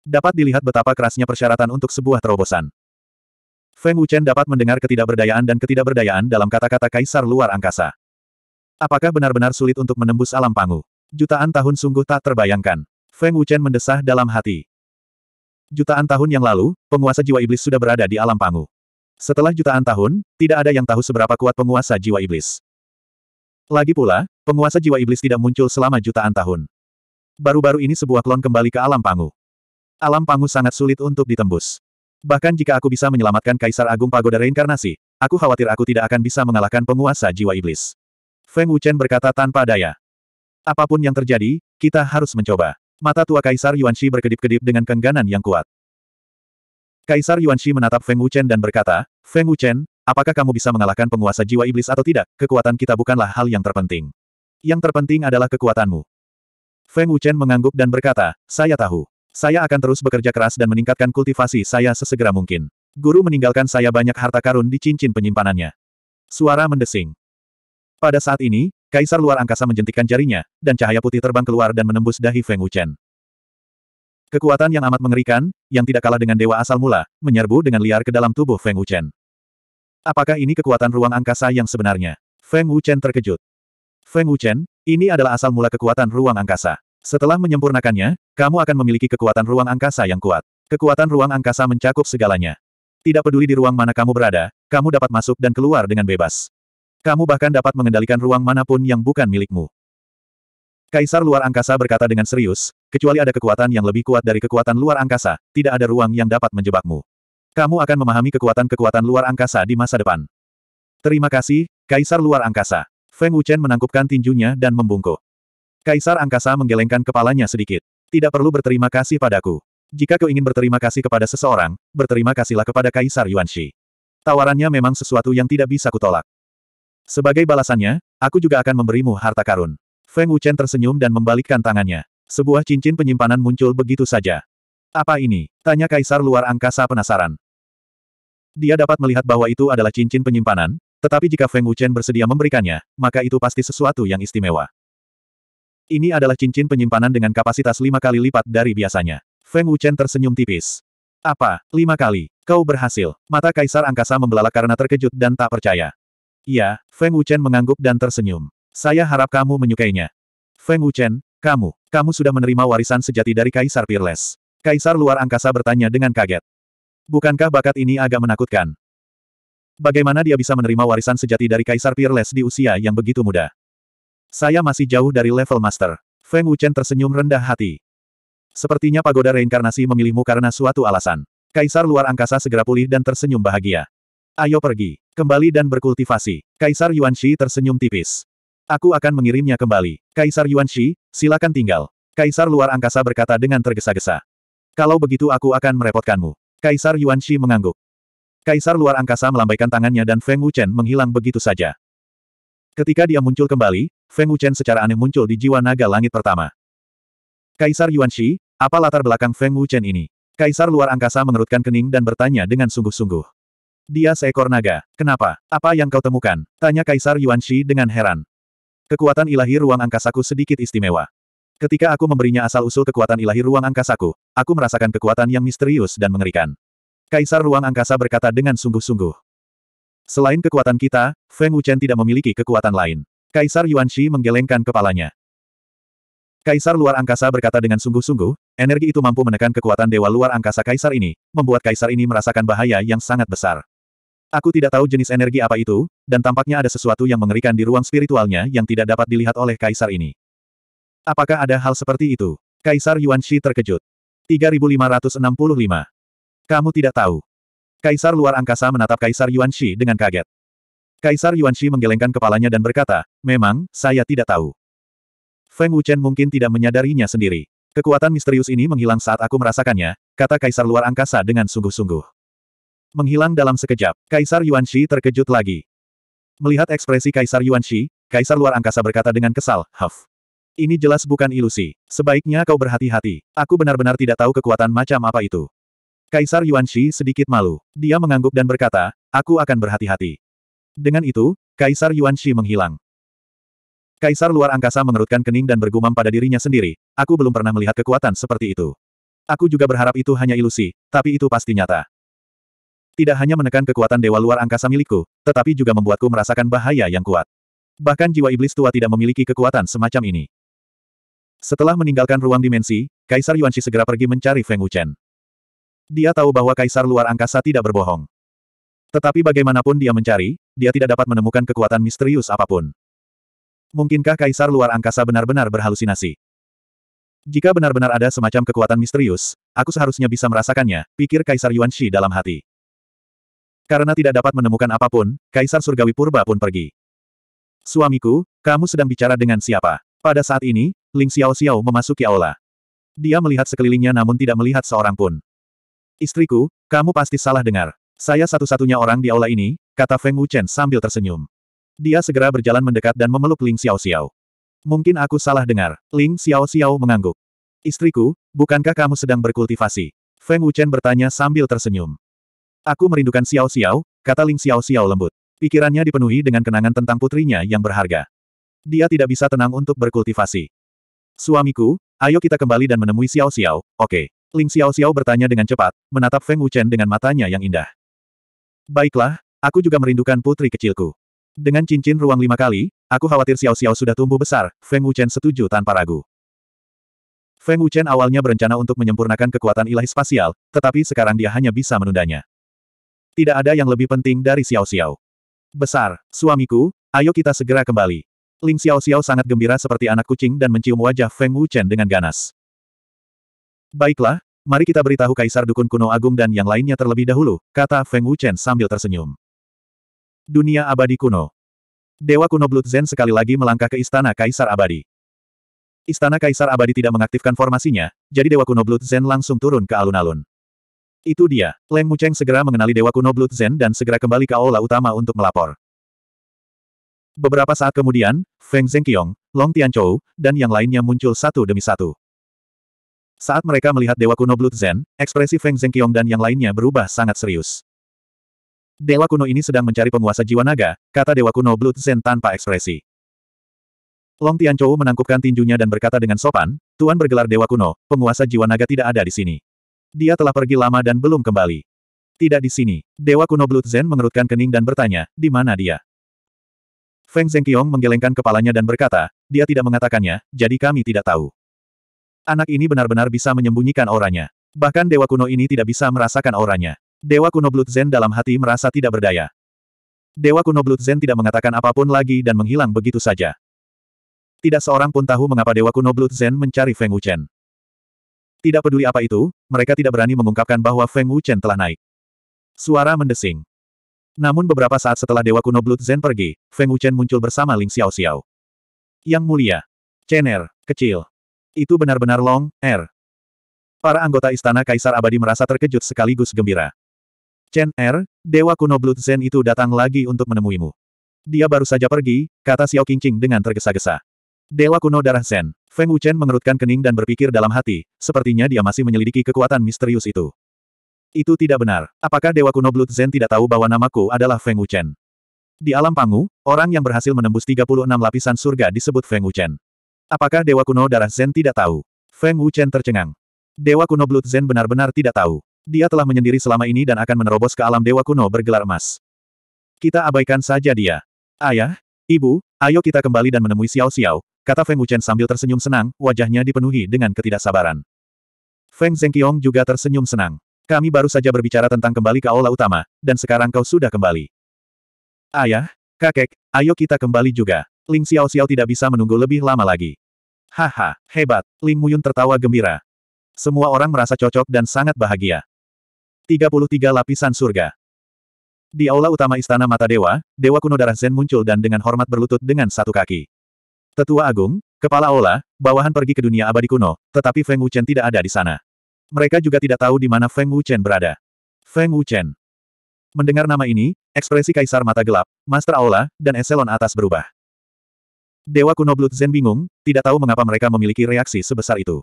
Dapat dilihat betapa kerasnya persyaratan untuk sebuah terobosan. Feng Wuchen dapat mendengar ketidakberdayaan dan ketidakberdayaan dalam kata-kata kaisar luar angkasa. Apakah benar-benar sulit untuk menembus alam Pangu? Jutaan tahun sungguh tak terbayangkan. Feng Wuchen mendesah dalam hati. Jutaan tahun yang lalu, penguasa jiwa iblis sudah berada di alam Pangu. Setelah jutaan tahun, tidak ada yang tahu seberapa kuat penguasa jiwa iblis. Lagi pula, penguasa jiwa iblis tidak muncul selama jutaan tahun. Baru-baru ini sebuah klon kembali ke alam pangu. Alam pangu sangat sulit untuk ditembus. Bahkan jika aku bisa menyelamatkan Kaisar Agung Pagoda Reinkarnasi, aku khawatir aku tidak akan bisa mengalahkan penguasa jiwa iblis. Feng Wuchen berkata tanpa daya. Apapun yang terjadi, kita harus mencoba. Mata tua Kaisar Yuan Shi berkedip-kedip dengan kengganan yang kuat. Kaisar Yuan Shi menatap Feng Wuchen dan berkata, Feng Wuchen, apakah kamu bisa mengalahkan penguasa jiwa iblis atau tidak? Kekuatan kita bukanlah hal yang terpenting. Yang terpenting adalah kekuatanmu. Feng Wuchen mengangguk dan berkata, saya tahu. Saya akan terus bekerja keras dan meningkatkan kultivasi saya sesegera mungkin. Guru meninggalkan saya banyak harta karun di cincin penyimpanannya. Suara mendesing. Pada saat ini, Kaisar luar angkasa menjentikkan jarinya, dan cahaya putih terbang keluar dan menembus dahi Feng Wuchen. Kekuatan yang amat mengerikan, yang tidak kalah dengan dewa asal mula, menyerbu dengan liar ke dalam tubuh Feng Wuchen. Apakah ini kekuatan ruang angkasa yang sebenarnya? Feng Wuchen terkejut. Feng Wuchen, ini adalah asal mula kekuatan ruang angkasa. Setelah menyempurnakannya, kamu akan memiliki kekuatan ruang angkasa yang kuat. Kekuatan ruang angkasa mencakup segalanya. Tidak peduli di ruang mana kamu berada, kamu dapat masuk dan keluar dengan bebas. Kamu bahkan dapat mengendalikan ruang manapun yang bukan milikmu. Kaisar luar angkasa berkata dengan serius, Kecuali ada kekuatan yang lebih kuat dari kekuatan luar angkasa, tidak ada ruang yang dapat menjebakmu. Kamu akan memahami kekuatan-kekuatan luar angkasa di masa depan. Terima kasih, Kaisar Luar Angkasa. Feng Wuchen menangkupkan tinjunya dan membungkuk. Kaisar Angkasa menggelengkan kepalanya sedikit. Tidak perlu berterima kasih padaku. Jika kau ingin berterima kasih kepada seseorang, berterima kasihlah kepada Kaisar Yuan Shi. Tawarannya memang sesuatu yang tidak bisa kutolak. Sebagai balasannya, aku juga akan memberimu harta karun. Feng Wuchen tersenyum dan membalikkan tangannya. Sebuah cincin penyimpanan muncul begitu saja. Apa ini? Tanya Kaisar luar angkasa penasaran. Dia dapat melihat bahwa itu adalah cincin penyimpanan, tetapi jika Feng Wuchen bersedia memberikannya, maka itu pasti sesuatu yang istimewa. Ini adalah cincin penyimpanan dengan kapasitas lima kali lipat dari biasanya. Feng Wuchen tersenyum tipis. Apa? Lima kali? Kau berhasil. Mata Kaisar Angkasa membelalak karena terkejut dan tak percaya. Iya, Feng Wuchen mengangguk dan tersenyum. Saya harap kamu menyukainya. Feng Wuchen, kamu, kamu sudah menerima warisan sejati dari Kaisar Peerless. Kaisar luar angkasa bertanya dengan kaget. Bukankah bakat ini agak menakutkan? Bagaimana dia bisa menerima warisan sejati dari Kaisar Peerless di usia yang begitu muda? Saya masih jauh dari level master. Feng Wuchen tersenyum rendah hati. Sepertinya pagoda reinkarnasi memilihmu karena suatu alasan. Kaisar luar angkasa segera pulih dan tersenyum bahagia. Ayo pergi, kembali dan berkultivasi. Kaisar Yuan Shi tersenyum tipis. Aku akan mengirimnya kembali. Kaisar Yuan Shi. silakan tinggal. Kaisar luar angkasa berkata dengan tergesa-gesa. Kalau begitu aku akan merepotkanmu. Kaisar Yuan Shi mengangguk. Kaisar luar angkasa melambaikan tangannya dan Feng Wuchen menghilang begitu saja. Ketika dia muncul kembali, Feng Wuchen secara aneh muncul di jiwa naga langit pertama. Kaisar Yuan Shi, apa latar belakang Feng Wuchen ini? Kaisar luar angkasa mengerutkan kening dan bertanya dengan sungguh-sungguh. Dia seekor naga. Kenapa? Apa yang kau temukan? Tanya Kaisar Yuan Shi dengan heran. Kekuatan ilahi ruang angkasaku sedikit istimewa. Ketika aku memberinya asal-usul kekuatan ilahi ruang angkasaku, aku merasakan kekuatan yang misterius dan mengerikan. Kaisar ruang angkasa berkata dengan sungguh-sungguh. Selain kekuatan kita, Feng Wuchen tidak memiliki kekuatan lain. Kaisar Yuan Shi menggelengkan kepalanya. Kaisar luar angkasa berkata dengan sungguh-sungguh, energi itu mampu menekan kekuatan dewa luar angkasa kaisar ini, membuat kaisar ini merasakan bahaya yang sangat besar. Aku tidak tahu jenis energi apa itu, dan tampaknya ada sesuatu yang mengerikan di ruang spiritualnya yang tidak dapat dilihat oleh kaisar ini. Apakah ada hal seperti itu? Kaisar Yuan Shi terkejut. 3565. Kamu tidak tahu. Kaisar luar angkasa menatap Kaisar Yuan Shi dengan kaget. Kaisar Yuan Shi menggelengkan kepalanya dan berkata, memang, saya tidak tahu. Feng Wuchen mungkin tidak menyadarinya sendiri. Kekuatan misterius ini menghilang saat aku merasakannya, kata Kaisar luar angkasa dengan sungguh-sungguh. Menghilang dalam sekejap, Kaisar Yuan Shi terkejut lagi. Melihat ekspresi Kaisar Yuan Shi, Kaisar luar angkasa berkata dengan kesal, Huff. Ini jelas bukan ilusi. Sebaiknya kau berhati-hati. Aku benar-benar tidak tahu kekuatan macam apa itu. Kaisar Yuan Shi sedikit malu. Dia mengangguk dan berkata, aku akan berhati-hati. Dengan itu, Kaisar Yuan Shi menghilang. Kaisar luar angkasa mengerutkan kening dan bergumam pada dirinya sendiri, aku belum pernah melihat kekuatan seperti itu. Aku juga berharap itu hanya ilusi, tapi itu pasti nyata. Tidak hanya menekan kekuatan dewa luar angkasa milikku, tetapi juga membuatku merasakan bahaya yang kuat. Bahkan jiwa iblis tua tidak memiliki kekuatan semacam ini. Setelah meninggalkan ruang dimensi, Kaisar Yuanxi segera pergi mencari Feng Wuchen. Dia tahu bahwa Kaisar luar angkasa tidak berbohong. Tetapi bagaimanapun dia mencari, dia tidak dapat menemukan kekuatan misterius apapun. Mungkinkah Kaisar luar angkasa benar-benar berhalusinasi? Jika benar-benar ada semacam kekuatan misterius, aku seharusnya bisa merasakannya, pikir Kaisar Yuanxi dalam hati. Karena tidak dapat menemukan apapun, Kaisar Surgawi Purba pun pergi. Suamiku, kamu sedang bicara dengan siapa? Pada saat ini, Ling Xiao Xiao memasuki aula. Dia melihat sekelilingnya namun tidak melihat seorang pun. Istriku, kamu pasti salah dengar. Saya satu-satunya orang di aula ini, kata Feng Wuchen sambil tersenyum. Dia segera berjalan mendekat dan memeluk Ling Xiao Xiao. Mungkin aku salah dengar. Ling Xiao Xiao mengangguk. Istriku, bukankah kamu sedang berkultivasi? Feng Wuchen bertanya sambil tersenyum. Aku merindukan Xiao Xiao, kata Ling Xiao Xiao lembut. Pikirannya dipenuhi dengan kenangan tentang putrinya yang berharga. Dia tidak bisa tenang untuk berkultivasi. Suamiku, ayo kita kembali dan menemui Xiao Xiao, oke. Okay. Ling Xiao Xiao bertanya dengan cepat, menatap Feng Wuchen dengan matanya yang indah. Baiklah, aku juga merindukan putri kecilku. Dengan cincin ruang lima kali, aku khawatir Xiao Xiao sudah tumbuh besar, Feng Wuchen setuju tanpa ragu. Feng Wuchen awalnya berencana untuk menyempurnakan kekuatan ilahi spasial, tetapi sekarang dia hanya bisa menundanya. Tidak ada yang lebih penting dari Xiao Xiao. Besar, suamiku, ayo kita segera kembali. Ling Xiao Xiao sangat gembira seperti anak kucing dan mencium wajah Feng Wuchen dengan ganas. Baiklah, mari kita beritahu Kaisar Dukun Kuno Agung dan yang lainnya terlebih dahulu, kata Feng Wuchen sambil tersenyum. Dunia Abadi Kuno Dewa Kuno Blood Zen sekali lagi melangkah ke Istana Kaisar Abadi. Istana Kaisar Abadi tidak mengaktifkan formasinya, jadi Dewa Kuno Blood Zen langsung turun ke alun-alun. Itu dia. Leng Mucheng segera mengenali Dewa Kuno Blood Zen dan segera kembali ke aula utama untuk melapor. Beberapa saat kemudian, Feng Zhengqiong, Long Tianchou, dan yang lainnya muncul satu demi satu. Saat mereka melihat Dewa Kuno Blood Zen, ekspresi Feng Zhengqiong dan yang lainnya berubah sangat serius. Dewa Kuno ini sedang mencari penguasa jiwa naga, kata Dewa Kuno Blood Zen tanpa ekspresi. Long Tianchou menangkupkan tinjunya dan berkata dengan sopan, Tuan bergelar Dewa Kuno, penguasa jiwa naga tidak ada di sini. Dia telah pergi lama dan belum kembali. Tidak di sini. Dewa kuno Blood Zen mengerutkan kening dan bertanya, di mana dia? Feng Zhengqiong menggelengkan kepalanya dan berkata, dia tidak mengatakannya, jadi kami tidak tahu. Anak ini benar-benar bisa menyembunyikan auranya. Bahkan Dewa kuno ini tidak bisa merasakan auranya. Dewa kuno Blood Zen dalam hati merasa tidak berdaya. Dewa kuno Blood Zen tidak mengatakan apapun lagi dan menghilang begitu saja. Tidak seorang pun tahu mengapa Dewa kuno Blood Zen mencari Feng Wuchen. Tidak peduli apa itu, mereka tidak berani mengungkapkan bahwa Feng Wuchen telah naik. Suara mendesing. Namun beberapa saat setelah Dewa Kuno Blood Zen pergi, Feng Wuchen muncul bersama Ling Xiao Xiao. Yang mulia. Chen Er, kecil. Itu benar-benar Long, Er. Para anggota Istana Kaisar Abadi merasa terkejut sekaligus gembira. Chen Er, Dewa Kuno Blood Zen itu datang lagi untuk menemuimu. Dia baru saja pergi, kata Xiao Qingqing dengan tergesa-gesa. Dewa Kuno Darah Zen. Feng Wuchen mengerutkan kening dan berpikir dalam hati, sepertinya dia masih menyelidiki kekuatan misterius itu. Itu tidak benar. Apakah Dewa Kuno Blood Zen tidak tahu bahwa namaku adalah Feng Wuchen? Di alam Pangu, orang yang berhasil menembus 36 lapisan surga disebut Feng Wuchen. Apakah Dewa Kuno Darah Zen tidak tahu? Feng Wuchen tercengang. Dewa Kuno Blood Zen benar-benar tidak tahu. Dia telah menyendiri selama ini dan akan menerobos ke alam Dewa Kuno bergelar emas. Kita abaikan saja dia. Ayah, ibu, ayo kita kembali dan menemui Xiao Xiao, kata Feng Wuchen sambil tersenyum senang, wajahnya dipenuhi dengan ketidaksabaran. Feng Zhengqiong juga tersenyum senang. Kami baru saja berbicara tentang kembali ke aula utama, dan sekarang kau sudah kembali. Ayah, kakek, ayo kita kembali juga. Ling Xiao Xiao tidak bisa menunggu lebih lama lagi. Haha, hebat, Ling Muyun tertawa gembira. Semua orang merasa cocok dan sangat bahagia. 33 lapisan surga. Di aula utama Istana Mata Dewa, Dewa kuno darah Zen muncul dan dengan hormat berlutut dengan satu kaki. Tetua Agung, Kepala Ola, bawahan pergi ke dunia abadi kuno, tetapi Feng Wuchen tidak ada di sana. Mereka juga tidak tahu di mana Feng Wuchen berada. Feng Wuchen. Mendengar nama ini, ekspresi Kaisar Mata Gelap, Master Aula, dan Eselon atas berubah. Dewa kuno Blood Zen bingung, tidak tahu mengapa mereka memiliki reaksi sebesar itu.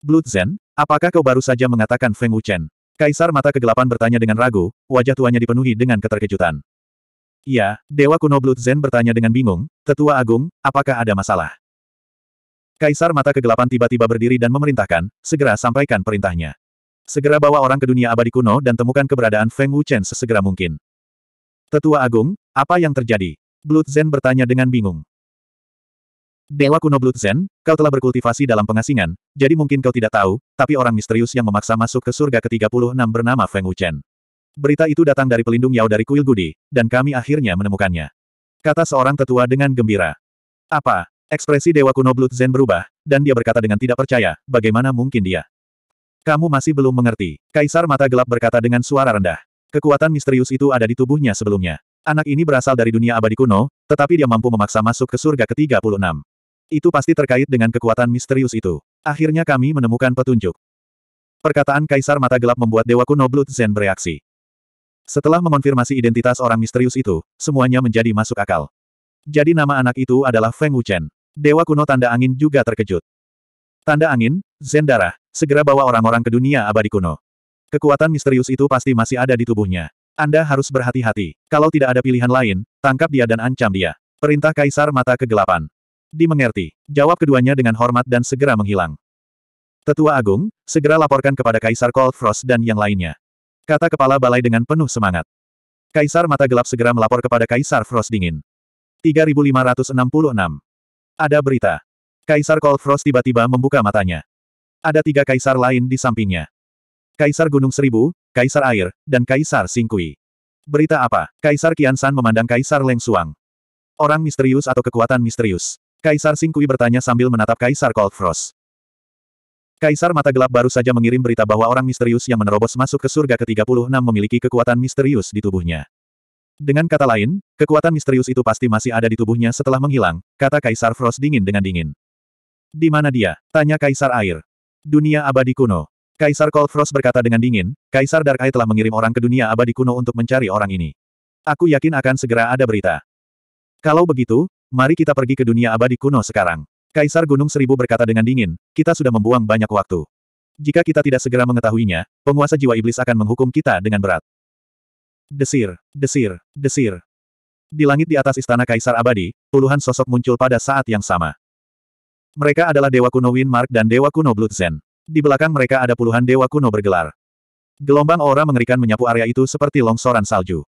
Blood Zen, apakah kau baru saja mengatakan Feng Wuchen? Kaisar Mata Kegelapan bertanya dengan ragu, wajah tuanya dipenuhi dengan keterkejutan. Iya, Dewa kuno Blood Zen bertanya dengan bingung, Tetua Agung, apakah ada masalah? Kaisar Mata Kegelapan tiba-tiba berdiri dan memerintahkan, segera sampaikan perintahnya. Segera bawa orang ke dunia abadi kuno dan temukan keberadaan Feng Wuchen sesegera mungkin. Tetua Agung, apa yang terjadi? Blood Zen bertanya dengan bingung. Dewa kuno Blood Zen, kau telah berkultivasi dalam pengasingan, jadi mungkin kau tidak tahu, tapi orang misterius yang memaksa masuk ke surga ke-36 bernama Feng Wuchen. Berita itu datang dari pelindung Yao dari kuil Gudi, dan kami akhirnya menemukannya. Kata seorang tetua dengan gembira. Apa? Ekspresi Dewa Kuno Blood Zen berubah, dan dia berkata dengan tidak percaya, bagaimana mungkin dia? Kamu masih belum mengerti. Kaisar Mata Gelap berkata dengan suara rendah. Kekuatan misterius itu ada di tubuhnya sebelumnya. Anak ini berasal dari dunia abadi kuno, tetapi dia mampu memaksa masuk ke surga ke-36. Itu pasti terkait dengan kekuatan misterius itu. Akhirnya kami menemukan petunjuk. Perkataan Kaisar Mata Gelap membuat Dewa Kuno Blood Zen bereaksi. Setelah mengonfirmasi identitas orang misterius itu, semuanya menjadi masuk akal. Jadi nama anak itu adalah Feng Wuchen. Dewa kuno tanda angin juga terkejut. Tanda angin, Zendara, segera bawa orang-orang ke dunia abadi kuno. Kekuatan misterius itu pasti masih ada di tubuhnya. Anda harus berhati-hati. Kalau tidak ada pilihan lain, tangkap dia dan ancam dia. Perintah Kaisar Mata Kegelapan. Dimengerti. Jawab keduanya dengan hormat dan segera menghilang. Tetua Agung, segera laporkan kepada Kaisar Cold Frost dan yang lainnya. Kata kepala balai dengan penuh semangat. Kaisar Mata Gelap segera melapor kepada Kaisar Frost Dingin. 3566. Ada berita. Kaisar Cold Frost tiba-tiba membuka matanya. Ada tiga kaisar lain di sampingnya. Kaisar Gunung Seribu, Kaisar Air, dan Kaisar Singkui. Berita apa? Kaisar Kian San memandang Kaisar Leng Suang. Orang misterius atau kekuatan misterius? Kaisar Singkui bertanya sambil menatap Kaisar Cold Frost. Kaisar Mata Gelap baru saja mengirim berita bahwa orang misterius yang menerobos masuk ke surga ke-36 memiliki kekuatan misterius di tubuhnya. Dengan kata lain, kekuatan misterius itu pasti masih ada di tubuhnya setelah menghilang, kata Kaisar Frost dingin dengan dingin. Di mana dia? Tanya Kaisar Air. Dunia abadi kuno. Kaisar Cold Frost berkata dengan dingin, Kaisar Dark Eye telah mengirim orang ke dunia abadi kuno untuk mencari orang ini. Aku yakin akan segera ada berita. Kalau begitu, mari kita pergi ke dunia abadi kuno sekarang. Kaisar Gunung Seribu berkata dengan dingin, kita sudah membuang banyak waktu. Jika kita tidak segera mengetahuinya, penguasa jiwa iblis akan menghukum kita dengan berat. Desir, desir, desir. Di langit di atas istana Kaisar Abadi, puluhan sosok muncul pada saat yang sama. Mereka adalah Dewa Kuno Winmark dan Dewa Kuno Blood Zen. Di belakang mereka ada puluhan Dewa Kuno bergelar. Gelombang aura mengerikan menyapu area itu seperti longsoran salju.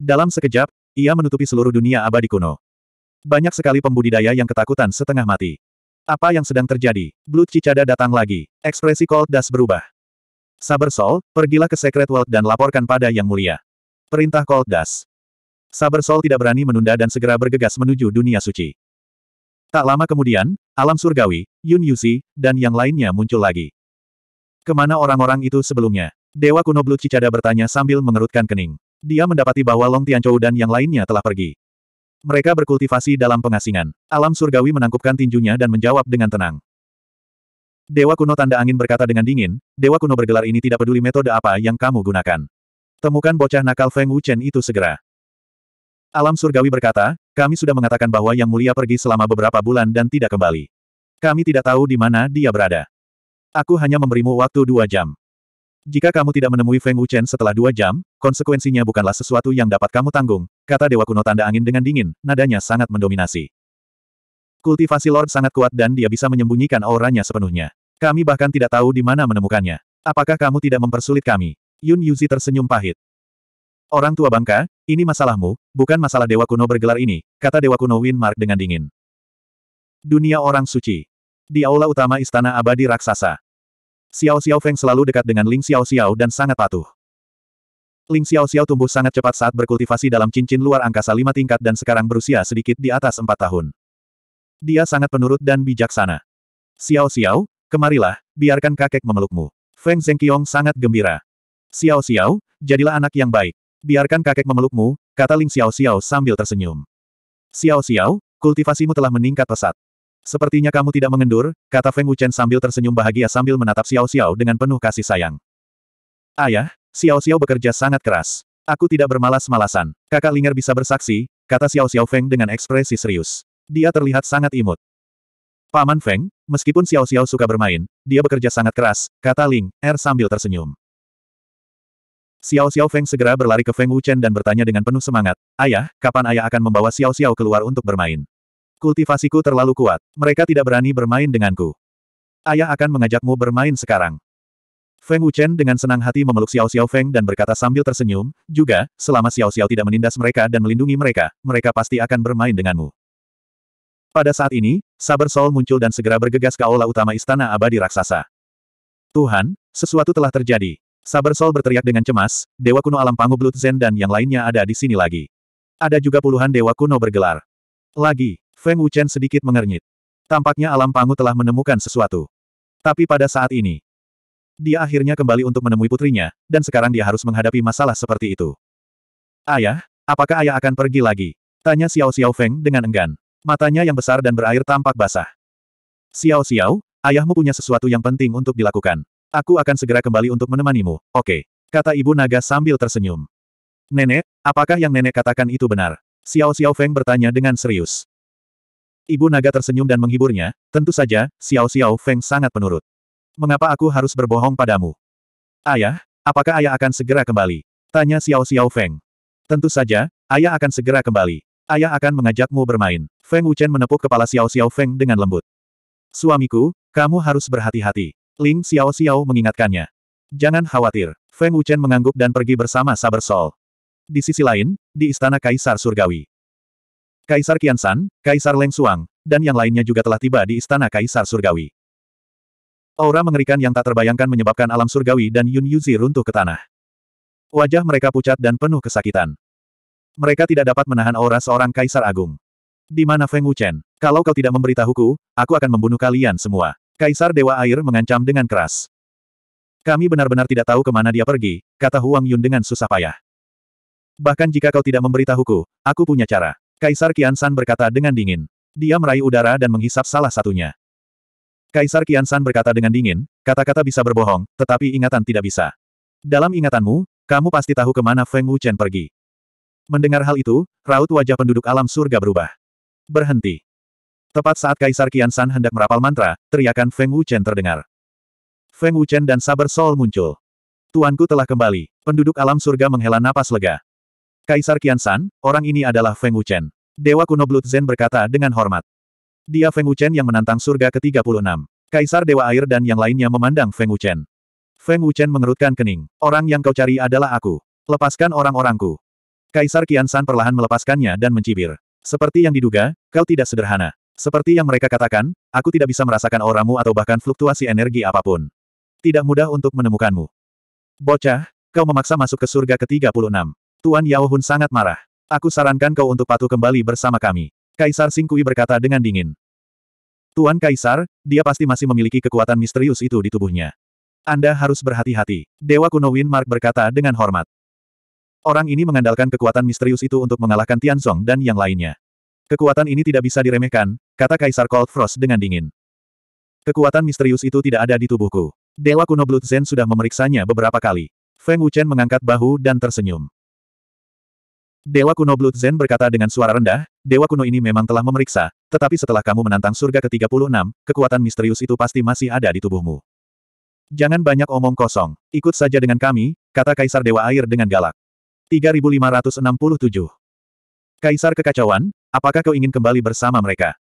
Dalam sekejap, ia menutupi seluruh dunia abadi kuno. Banyak sekali pembudidaya yang ketakutan setengah mati. Apa yang sedang terjadi? Blood Cicada datang lagi. Ekspresi Cold Dust berubah. Saber Soul, pergilah ke Secret World dan laporkan pada Yang Mulia. Perintah Cold Dust. Saber Soul tidak berani menunda dan segera bergegas menuju dunia suci. Tak lama kemudian, alam surgawi, Yun Yusi, dan yang lainnya muncul lagi. Kemana orang-orang itu sebelumnya? Dewa kuno Blut Cicada bertanya sambil mengerutkan kening. Dia mendapati bahwa Long Tianchou dan yang lainnya telah pergi. Mereka berkultivasi dalam pengasingan. Alam surgawi menangkupkan tinjunya dan menjawab dengan tenang. Dewa kuno tanda angin berkata dengan dingin, Dewa kuno bergelar ini tidak peduli metode apa yang kamu gunakan. Temukan bocah nakal Feng Wuchen itu segera. Alam surgawi berkata, kami sudah mengatakan bahwa Yang Mulia pergi selama beberapa bulan dan tidak kembali. Kami tidak tahu di mana dia berada. Aku hanya memberimu waktu dua jam. Jika kamu tidak menemui Feng Wuchen setelah dua jam, konsekuensinya bukanlah sesuatu yang dapat kamu tanggung, kata Dewa Kuno Tanda Angin dengan dingin, nadanya sangat mendominasi. Kultivasi Lord sangat kuat dan dia bisa menyembunyikan auranya sepenuhnya. Kami bahkan tidak tahu di mana menemukannya. Apakah kamu tidak mempersulit kami? Yun Yuzi tersenyum pahit. Orang tua bangka, ini masalahmu, bukan masalah Dewa Kuno bergelar ini, kata Dewa Kuno Win Mark dengan dingin. Dunia orang suci. Di aula utama Istana Abadi Raksasa. Xiao Xiao Feng selalu dekat dengan Ling Xiao Xiao dan sangat patuh. Ling Xiao Xiao tumbuh sangat cepat saat berkultivasi dalam cincin luar angkasa lima tingkat dan sekarang berusia sedikit di atas empat tahun. Dia sangat penurut dan bijaksana. Xiao Xiao, kemarilah, biarkan kakek memelukmu. Feng Qiong sangat gembira. Xiao Xiao, jadilah anak yang baik. Biarkan kakek memelukmu, kata Ling Xiao Xiao sambil tersenyum. Xiao Xiao, kultivasimu telah meningkat pesat. Sepertinya kamu tidak mengendur, kata Feng Wuchen sambil tersenyum bahagia sambil menatap Xiao Xiao dengan penuh kasih sayang. Ayah, Xiao Xiao bekerja sangat keras. Aku tidak bermalas-malasan. Kakak Linger bisa bersaksi, kata Xiao Xiao Feng dengan ekspresi serius. Dia terlihat sangat imut. Paman Feng, meskipun Xiao Xiao suka bermain, dia bekerja sangat keras, kata Ling Er sambil tersenyum. Xiao Xiao Feng segera berlari ke Feng Wuchen dan bertanya dengan penuh semangat, Ayah, kapan ayah akan membawa Xiao Xiao keluar untuk bermain? Kultivasiku terlalu kuat. Mereka tidak berani bermain denganku. Ayah akan mengajakmu bermain sekarang. Feng Wuchen dengan senang hati memeluk Xiao Xiao Feng dan berkata sambil tersenyum, juga, selama Xiao Xiao tidak menindas mereka dan melindungi mereka, mereka pasti akan bermain denganmu. Pada saat ini, Saber Sol muncul dan segera bergegas ke aula utama istana abadi raksasa. Tuhan, sesuatu telah terjadi. Saber Sol berteriak dengan cemas, Dewa Kuno Alam Pangu Blood Zen dan yang lainnya ada di sini lagi. Ada juga puluhan Dewa Kuno bergelar. Lagi. Feng Wuchen sedikit mengernyit. Tampaknya alam pangu telah menemukan sesuatu. Tapi pada saat ini, dia akhirnya kembali untuk menemui putrinya, dan sekarang dia harus menghadapi masalah seperti itu. Ayah, apakah ayah akan pergi lagi? Tanya Xiao Xiao Feng dengan enggan. Matanya yang besar dan berair tampak basah. Xiao Xiao, ayahmu punya sesuatu yang penting untuk dilakukan. Aku akan segera kembali untuk menemanimu, oke. Okay. Kata ibu naga sambil tersenyum. Nenek, apakah yang nenek katakan itu benar? Xiao Xiao Feng bertanya dengan serius. Ibu naga tersenyum dan menghiburnya, tentu saja, Xiao Xiao Feng sangat penurut. Mengapa aku harus berbohong padamu? Ayah, apakah ayah akan segera kembali? Tanya Xiao Xiao Feng. Tentu saja, ayah akan segera kembali. Ayah akan mengajakmu bermain. Feng Wuchen menepuk kepala Xiao Xiao Feng dengan lembut. Suamiku, kamu harus berhati-hati. Ling Xiao Xiao mengingatkannya. Jangan khawatir. Feng Wuchen mengangguk dan pergi bersama Saber Sol. Di sisi lain, di Istana Kaisar Surgawi. Kaisar Kiansan, Kaisar Leng Suang, dan yang lainnya juga telah tiba di istana Kaisar Surgawi. Aura mengerikan yang tak terbayangkan menyebabkan alam surgawi dan Yun Yuzi runtuh ke tanah. Wajah mereka pucat dan penuh kesakitan. Mereka tidak dapat menahan aura seorang kaisar agung. Di mana Feng Wuchen? Kalau kau tidak memberitahuku, aku akan membunuh kalian semua. Kaisar Dewa Air mengancam dengan keras. Kami benar-benar tidak tahu kemana dia pergi, kata Huang Yun dengan susah payah. Bahkan jika kau tidak memberitahuku, aku punya cara. Kaisar Kiansan berkata dengan dingin. Dia meraih udara dan menghisap salah satunya. Kaisar Kiansan berkata dengan dingin, kata-kata bisa berbohong, tetapi ingatan tidak bisa. Dalam ingatanmu, kamu pasti tahu kemana Feng Wuchen pergi. Mendengar hal itu, raut wajah penduduk alam surga berubah. Berhenti. Tepat saat Kaisar Kian hendak merapal mantra, teriakan Feng Wuchen terdengar. Feng Wuchen dan Saber Soul muncul. Tuanku telah kembali. Penduduk alam surga menghela napas lega. Kaisar Kiansan, orang ini adalah Feng Wuchen. Dewa kuno Blood Zen berkata dengan hormat. Dia Feng Wuchen yang menantang surga ke-36. Kaisar Dewa Air dan yang lainnya memandang Feng Wuchen. Feng Wuchen mengerutkan kening. Orang yang kau cari adalah aku. Lepaskan orang-orangku. Kaisar Kiansan perlahan melepaskannya dan mencibir. Seperti yang diduga, kau tidak sederhana. Seperti yang mereka katakan, aku tidak bisa merasakan orangmu atau bahkan fluktuasi energi apapun. Tidak mudah untuk menemukanmu. Bocah, kau memaksa masuk ke surga ke-36. Tuan Yao Hun sangat marah. Aku sarankan kau untuk patuh kembali bersama kami. Kaisar Singkui berkata dengan dingin. Tuan Kaisar, dia pasti masih memiliki kekuatan misterius itu di tubuhnya. Anda harus berhati-hati. Dewa kuno Win Mark berkata dengan hormat. Orang ini mengandalkan kekuatan misterius itu untuk mengalahkan Tianzong dan yang lainnya. Kekuatan ini tidak bisa diremehkan, kata Kaisar Cold Frost dengan dingin. Kekuatan misterius itu tidak ada di tubuhku. Dewa kuno Blood Zen sudah memeriksanya beberapa kali. Feng Wuchen mengangkat bahu dan tersenyum. Dewa kuno Blood Zen berkata dengan suara rendah, Dewa kuno ini memang telah memeriksa, tetapi setelah kamu menantang surga ke-36, kekuatan misterius itu pasti masih ada di tubuhmu. Jangan banyak omong kosong, ikut saja dengan kami, kata Kaisar Dewa Air dengan galak. 3567 Kaisar Kekacauan, apakah kau ingin kembali bersama mereka?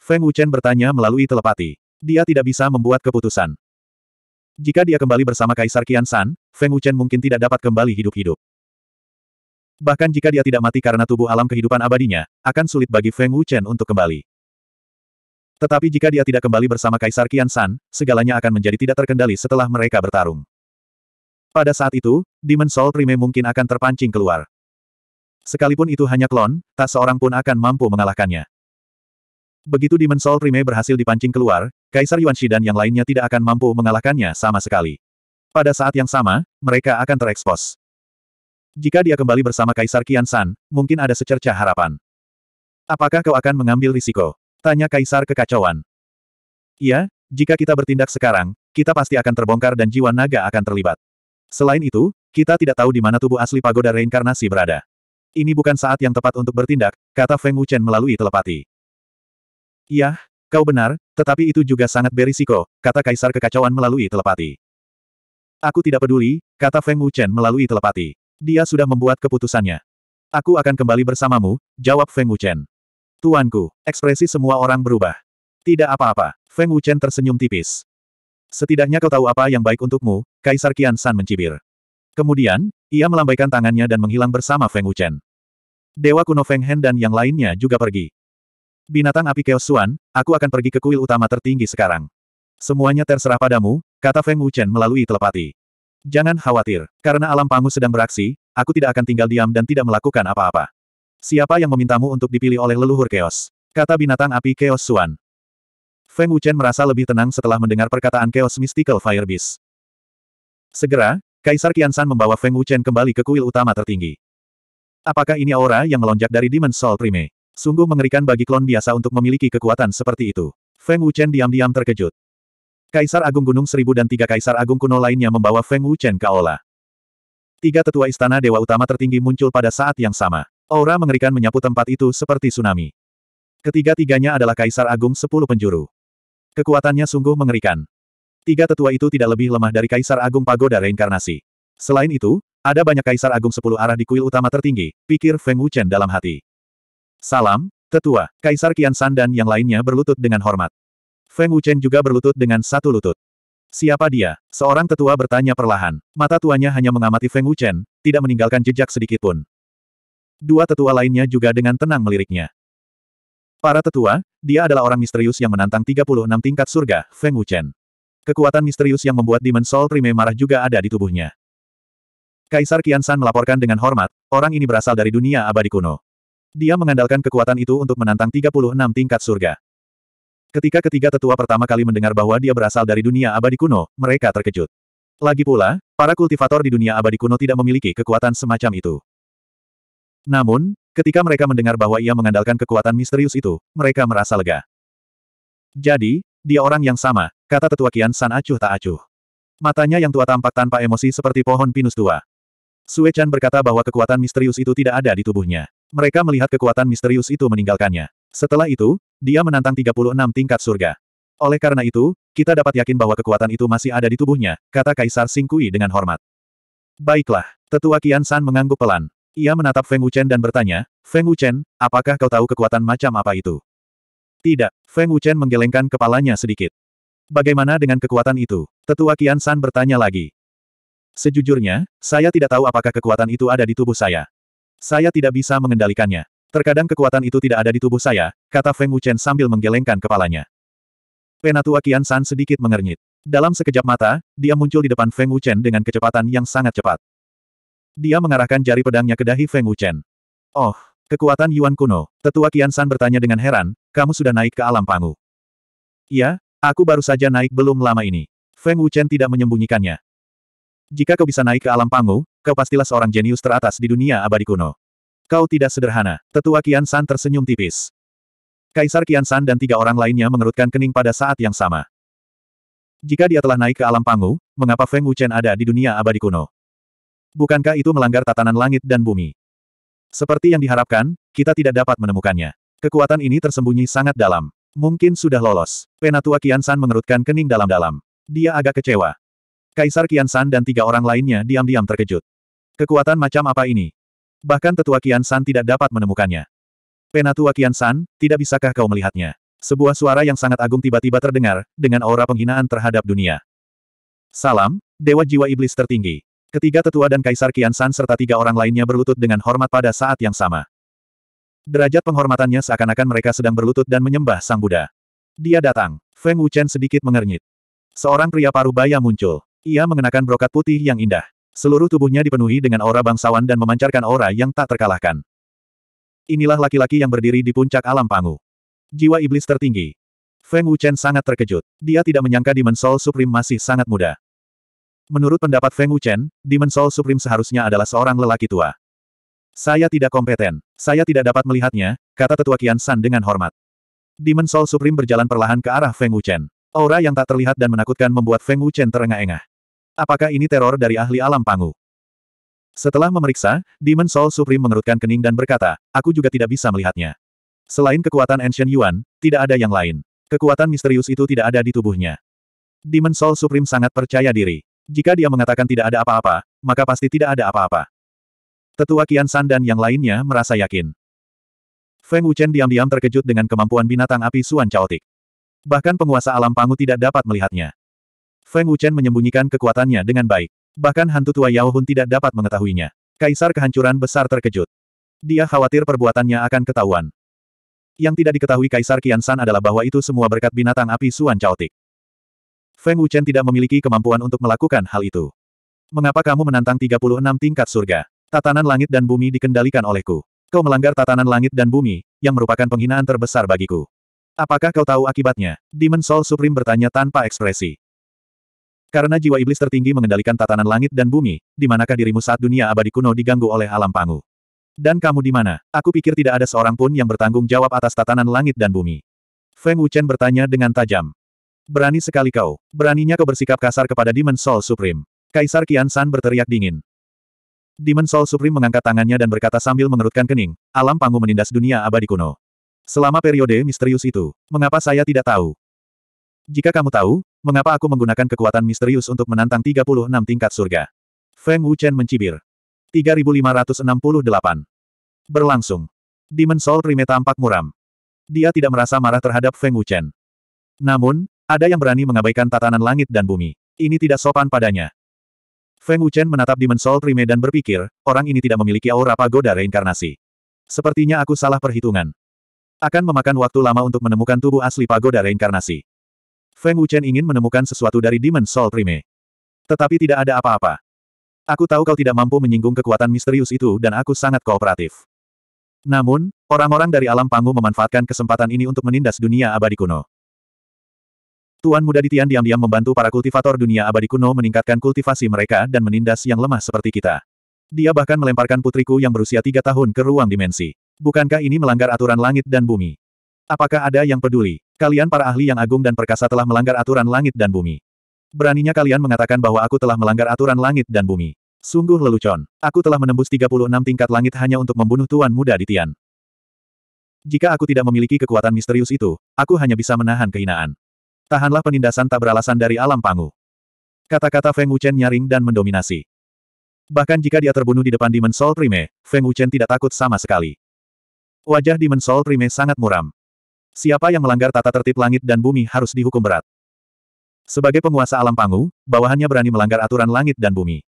Feng Wuchen bertanya melalui telepati. Dia tidak bisa membuat keputusan. Jika dia kembali bersama Kaisar Kian San, Feng Wuchen mungkin tidak dapat kembali hidup-hidup. Bahkan jika dia tidak mati karena tubuh alam kehidupan abadinya, akan sulit bagi Feng Wuchen untuk kembali. Tetapi jika dia tidak kembali bersama Kaisar Qian San, segalanya akan menjadi tidak terkendali setelah mereka bertarung. Pada saat itu, Demon Soul Prime mungkin akan terpancing keluar. Sekalipun itu hanya klon, tak seorang pun akan mampu mengalahkannya. Begitu Demon Soul Prime berhasil dipancing keluar, Kaisar Yuan Shi dan yang lainnya tidak akan mampu mengalahkannya sama sekali. Pada saat yang sama, mereka akan terekspos. Jika dia kembali bersama Kaisar Kian San, mungkin ada secerca harapan. Apakah kau akan mengambil risiko? Tanya Kaisar kekacauan. Iya, jika kita bertindak sekarang, kita pasti akan terbongkar dan jiwa naga akan terlibat. Selain itu, kita tidak tahu di mana tubuh asli pagoda reinkarnasi berada. Ini bukan saat yang tepat untuk bertindak, kata Feng Wuchen melalui telepati. Yah, kau benar, tetapi itu juga sangat berisiko, kata Kaisar kekacauan melalui telepati. Aku tidak peduli, kata Feng Wuchen melalui telepati. Dia sudah membuat keputusannya. Aku akan kembali bersamamu, jawab Feng Wuchen. Tuanku, ekspresi semua orang berubah. Tidak apa-apa, Feng Wuchen tersenyum tipis. Setidaknya kau tahu apa yang baik untukmu, Kaisar Qian San mencibir. Kemudian, ia melambaikan tangannya dan menghilang bersama Feng Wuchen. Dewa kuno Feng Hen dan yang lainnya juga pergi. Binatang api Keo Suan, aku akan pergi ke kuil utama tertinggi sekarang. Semuanya terserah padamu, kata Feng Wuchen melalui telepati. Jangan khawatir, karena alam pangu sedang beraksi, aku tidak akan tinggal diam dan tidak melakukan apa-apa. Siapa yang memintamu untuk dipilih oleh leluhur Chaos? Kata binatang api Chaos Suan. Feng Wuchen merasa lebih tenang setelah mendengar perkataan Chaos Mystical Fire Beast. Segera, Kaisar Kiansan membawa Feng Wuchen kembali ke kuil utama tertinggi. Apakah ini aura yang melonjak dari Demon Soul Prime? Sungguh mengerikan bagi klon biasa untuk memiliki kekuatan seperti itu. Feng Wuchen diam-diam terkejut. Kaisar Agung Gunung Seribu dan tiga Kaisar Agung kuno lainnya membawa Feng Wuchen ke aula. Tiga tetua istana dewa utama tertinggi muncul pada saat yang sama. Aura mengerikan menyapu tempat itu seperti tsunami. Ketiga-tiganya adalah Kaisar Agung Sepuluh Penjuru. Kekuatannya sungguh mengerikan. Tiga tetua itu tidak lebih lemah dari Kaisar Agung Pagoda Reinkarnasi. Selain itu, ada banyak Kaisar Agung Sepuluh arah di kuil utama tertinggi, pikir Feng Wuchen dalam hati. Salam, tetua, Kaisar Kian San dan yang lainnya berlutut dengan hormat. Feng Wuchen juga berlutut dengan satu lutut. Siapa dia? Seorang tetua bertanya perlahan. Mata tuanya hanya mengamati Feng Wuchen, tidak meninggalkan jejak sedikitpun. Dua tetua lainnya juga dengan tenang meliriknya. Para tetua, dia adalah orang misterius yang menantang 36 tingkat surga, Feng Wuchen. Kekuatan misterius yang membuat Demon Soul Prime marah juga ada di tubuhnya. Kaisar Kian melaporkan dengan hormat, orang ini berasal dari dunia abadi kuno. Dia mengandalkan kekuatan itu untuk menantang 36 tingkat surga. Ketika ketiga tetua pertama kali mendengar bahwa dia berasal dari dunia abadi kuno, mereka terkejut. Lagi pula, para kultivator di dunia abadi kuno tidak memiliki kekuatan semacam itu. Namun, ketika mereka mendengar bahwa ia mengandalkan kekuatan misterius itu, mereka merasa lega. Jadi, dia orang yang sama, kata tetua Kian San acuh tak acuh. Matanya yang tua tampak tanpa emosi seperti pohon pinus tua. Sue berkata bahwa kekuatan misterius itu tidak ada di tubuhnya. Mereka melihat kekuatan misterius itu meninggalkannya. Setelah itu, dia menantang 36 tingkat surga. Oleh karena itu, kita dapat yakin bahwa kekuatan itu masih ada di tubuhnya, kata Kaisar Singkui dengan hormat. Baiklah, tetua Kian San mengangguk pelan. Ia menatap Feng Wuchen dan bertanya, Feng Wuchen, apakah kau tahu kekuatan macam apa itu? Tidak, Feng Wuchen menggelengkan kepalanya sedikit. Bagaimana dengan kekuatan itu? Tetua Kian San bertanya lagi. Sejujurnya, saya tidak tahu apakah kekuatan itu ada di tubuh saya. Saya tidak bisa mengendalikannya. Terkadang kekuatan itu tidak ada di tubuh saya, kata Feng Wuchen sambil menggelengkan kepalanya. Penatua Kian San sedikit mengernyit. Dalam sekejap mata, dia muncul di depan Feng Wuchen dengan kecepatan yang sangat cepat. Dia mengarahkan jari pedangnya ke dahi Feng Wuchen. Oh, kekuatan Yuan kuno, tetua Kian San bertanya dengan heran, kamu sudah naik ke alam pangu. Iya, aku baru saja naik belum lama ini. Feng Wuchen tidak menyembunyikannya. Jika kau bisa naik ke alam pangu, kau pastilah seorang jenius teratas di dunia abadi kuno. Kau tidak sederhana. Tetua Kian San tersenyum tipis. Kaisar Kian San dan tiga orang lainnya mengerutkan kening pada saat yang sama. Jika dia telah naik ke alam panggung, mengapa Feng Wuchen ada di dunia abadi kuno? Bukankah itu melanggar tatanan langit dan bumi? Seperti yang diharapkan, kita tidak dapat menemukannya. Kekuatan ini tersembunyi sangat dalam. Mungkin sudah lolos. Penatua Kian San mengerutkan kening dalam-dalam. Dia agak kecewa. Kaisar Kian San dan tiga orang lainnya diam-diam terkejut. Kekuatan macam apa ini? Bahkan tetua Kian San tidak dapat menemukannya. Penatua Kian San, tidak bisakah kau melihatnya? Sebuah suara yang sangat agung tiba-tiba terdengar, dengan aura penghinaan terhadap dunia. Salam, Dewa Jiwa Iblis Tertinggi. Ketiga tetua dan Kaisar Kian San serta tiga orang lainnya berlutut dengan hormat pada saat yang sama. Derajat penghormatannya seakan-akan mereka sedang berlutut dan menyembah Sang Buddha. Dia datang. Feng Wuchen sedikit mengernyit. Seorang pria paruh baya muncul. Ia mengenakan brokat putih yang indah. Seluruh tubuhnya dipenuhi dengan aura bangsawan dan memancarkan aura yang tak terkalahkan. Inilah laki-laki yang berdiri di puncak alam pangu. Jiwa iblis tertinggi. Feng Wuchen sangat terkejut. Dia tidak menyangka Demon Soul Supreme masih sangat muda. Menurut pendapat Feng Wuchen, Demon Soul Supreme seharusnya adalah seorang lelaki tua. Saya tidak kompeten. Saya tidak dapat melihatnya, kata tetua Kian San dengan hormat. Demon Soul Supreme berjalan perlahan ke arah Feng Wuchen. Aura yang tak terlihat dan menakutkan membuat Feng Wuchen terengah-engah. Apakah ini teror dari ahli alam pangu? Setelah memeriksa, Demon Soul Supreme mengerutkan kening dan berkata, aku juga tidak bisa melihatnya. Selain kekuatan Ancient Yuan, tidak ada yang lain. Kekuatan misterius itu tidak ada di tubuhnya. Demon Soul Supreme sangat percaya diri. Jika dia mengatakan tidak ada apa-apa, maka pasti tidak ada apa-apa. Tetua Kian San dan yang lainnya merasa yakin. Feng Wuchen diam-diam terkejut dengan kemampuan binatang api Suan Chaotic. Bahkan penguasa alam pangu tidak dapat melihatnya. Feng Wuchen menyembunyikan kekuatannya dengan baik. Bahkan hantu tua Yao Hun tidak dapat mengetahuinya. Kaisar kehancuran besar terkejut. Dia khawatir perbuatannya akan ketahuan. Yang tidak diketahui Kaisar Qian San adalah bahwa itu semua berkat binatang api Suan Chaotik. Feng Wuchen tidak memiliki kemampuan untuk melakukan hal itu. Mengapa kamu menantang 36 tingkat surga? Tatanan langit dan bumi dikendalikan olehku. Kau melanggar tatanan langit dan bumi, yang merupakan penghinaan terbesar bagiku. Apakah kau tahu akibatnya? Demon Soul Supreme bertanya tanpa ekspresi. Karena jiwa iblis tertinggi mengendalikan tatanan langit dan bumi, di manakah dirimu saat dunia abadi kuno diganggu oleh alam pangu? Dan kamu di mana? Aku pikir tidak ada seorang pun yang bertanggung jawab atas tatanan langit dan bumi. Feng Wuchen bertanya dengan tajam. Berani sekali kau. Beraninya kau bersikap kasar kepada Demon Soul Supreme. Kaisar Qian San berteriak dingin. Demon Soul Supreme mengangkat tangannya dan berkata sambil mengerutkan kening, alam pangu menindas dunia abadi kuno. Selama periode misterius itu, mengapa saya tidak tahu? Jika kamu tahu, mengapa aku menggunakan kekuatan misterius untuk menantang 36 tingkat surga? Feng Wuchen mencibir. 3568. Berlangsung. Demon Soul Prime tampak muram. Dia tidak merasa marah terhadap Feng Wuchen. Namun, ada yang berani mengabaikan tatanan langit dan bumi. Ini tidak sopan padanya. Feng Wuchen menatap Demon Soul Prime dan berpikir, orang ini tidak memiliki aura pagoda reinkarnasi. Sepertinya aku salah perhitungan. Akan memakan waktu lama untuk menemukan tubuh asli pagoda reinkarnasi. Feng Wuchen ingin menemukan sesuatu dari Demon Soul Prime. Tetapi tidak ada apa-apa. Aku tahu kau tidak mampu menyinggung kekuatan misterius itu dan aku sangat kooperatif. Namun, orang-orang dari alam panggung memanfaatkan kesempatan ini untuk menindas dunia abadi kuno. Tuan muda di Tian diam-diam membantu para kultivator dunia abadi kuno meningkatkan kultivasi mereka dan menindas yang lemah seperti kita. Dia bahkan melemparkan putriku yang berusia tiga tahun ke ruang dimensi. Bukankah ini melanggar aturan langit dan bumi? Apakah ada yang peduli? Kalian para ahli yang agung dan perkasa telah melanggar aturan langit dan bumi. Beraninya kalian mengatakan bahwa aku telah melanggar aturan langit dan bumi. Sungguh lelucon. Aku telah menembus 36 tingkat langit hanya untuk membunuh Tuan Muda di Tian. Jika aku tidak memiliki kekuatan misterius itu, aku hanya bisa menahan kehinaan. Tahanlah penindasan tak beralasan dari alam pangu. Kata-kata Feng Wuchen nyaring dan mendominasi. Bahkan jika dia terbunuh di depan Demon Soul Prime, Feng Wuchen tidak takut sama sekali. Wajah Demon Soul Prime sangat muram. Siapa yang melanggar tata tertib langit dan bumi harus dihukum berat. Sebagai penguasa alam pangu, bawahannya berani melanggar aturan langit dan bumi.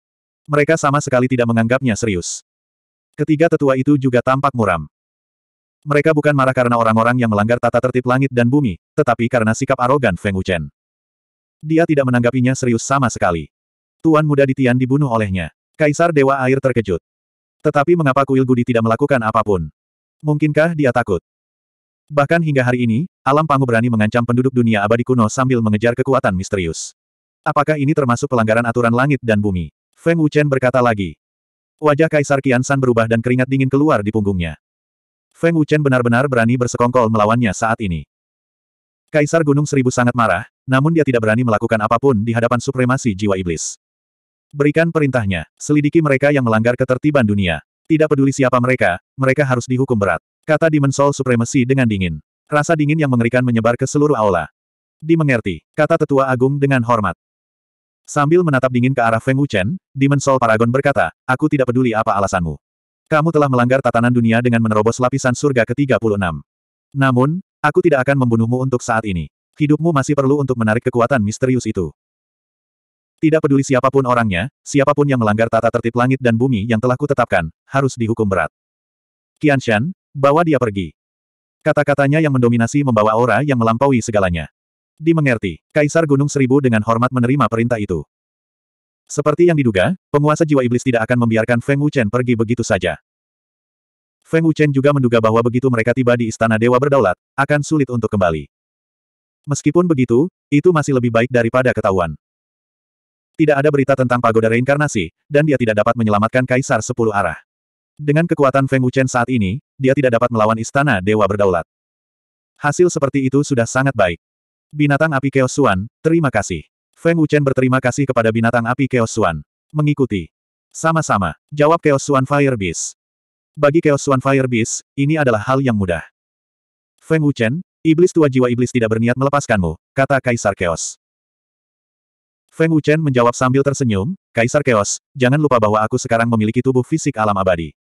Mereka sama sekali tidak menganggapnya serius. Ketiga tetua itu juga tampak muram. Mereka bukan marah karena orang-orang yang melanggar tata tertib langit dan bumi, tetapi karena sikap arogan Feng Wuchen. Dia tidak menanggapinya serius sama sekali. Tuan muda Ditian dibunuh olehnya. Kaisar Dewa Air terkejut. Tetapi mengapa kuil Gudi tidak melakukan apapun? Mungkinkah dia takut? Bahkan hingga hari ini, alam pangu berani mengancam penduduk dunia abadi kuno sambil mengejar kekuatan misterius. Apakah ini termasuk pelanggaran aturan langit dan bumi? Feng Wuchen berkata lagi. Wajah Kaisar Qian San berubah dan keringat dingin keluar di punggungnya. Feng Wuchen benar-benar berani bersekongkol melawannya saat ini. Kaisar Gunung Seribu sangat marah, namun dia tidak berani melakukan apapun di hadapan supremasi jiwa iblis. Berikan perintahnya, selidiki mereka yang melanggar ketertiban dunia. Tidak peduli siapa mereka, mereka harus dihukum berat. Kata Dimensol Supremacy dengan dingin. Rasa dingin yang mengerikan menyebar ke seluruh aula. Dimengerti, kata Tetua Agung dengan hormat. Sambil menatap dingin ke arah Feng Wuchen, Dimensol Paragon berkata, aku tidak peduli apa alasanmu. Kamu telah melanggar tatanan dunia dengan menerobos lapisan surga ke-36. Namun, aku tidak akan membunuhmu untuk saat ini. Hidupmu masih perlu untuk menarik kekuatan misterius itu. Tidak peduli siapapun orangnya, siapapun yang melanggar tata tertib langit dan bumi yang telah kutetapkan, harus dihukum berat. Qianshan, Bawa dia pergi. Kata-katanya yang mendominasi membawa aura yang melampaui segalanya. Dimengerti, Kaisar Gunung Seribu dengan hormat menerima perintah itu. Seperti yang diduga, penguasa jiwa iblis tidak akan membiarkan Feng Wuchen pergi begitu saja. Feng Wuchen juga menduga bahwa begitu mereka tiba di Istana Dewa Berdaulat, akan sulit untuk kembali. Meskipun begitu, itu masih lebih baik daripada ketahuan. Tidak ada berita tentang pagoda reinkarnasi, dan dia tidak dapat menyelamatkan Kaisar Sepuluh Arah. Dengan kekuatan Feng Wuchen saat ini, dia tidak dapat melawan istana dewa berdaulat. Hasil seperti itu sudah sangat baik. Binatang api Keosuan, Suan, terima kasih. Feng Wuchen berterima kasih kepada binatang api Keosuan. Suan. Mengikuti. Sama-sama, jawab Keosuan Suan Fire Beast. Bagi Keosuan Suan Fire Beast, ini adalah hal yang mudah. Feng Wuchen, iblis tua jiwa iblis tidak berniat melepaskanmu, kata Kaisar Keos. Feng Wuchen menjawab sambil tersenyum, Kaisar Keos, jangan lupa bahwa aku sekarang memiliki tubuh fisik alam abadi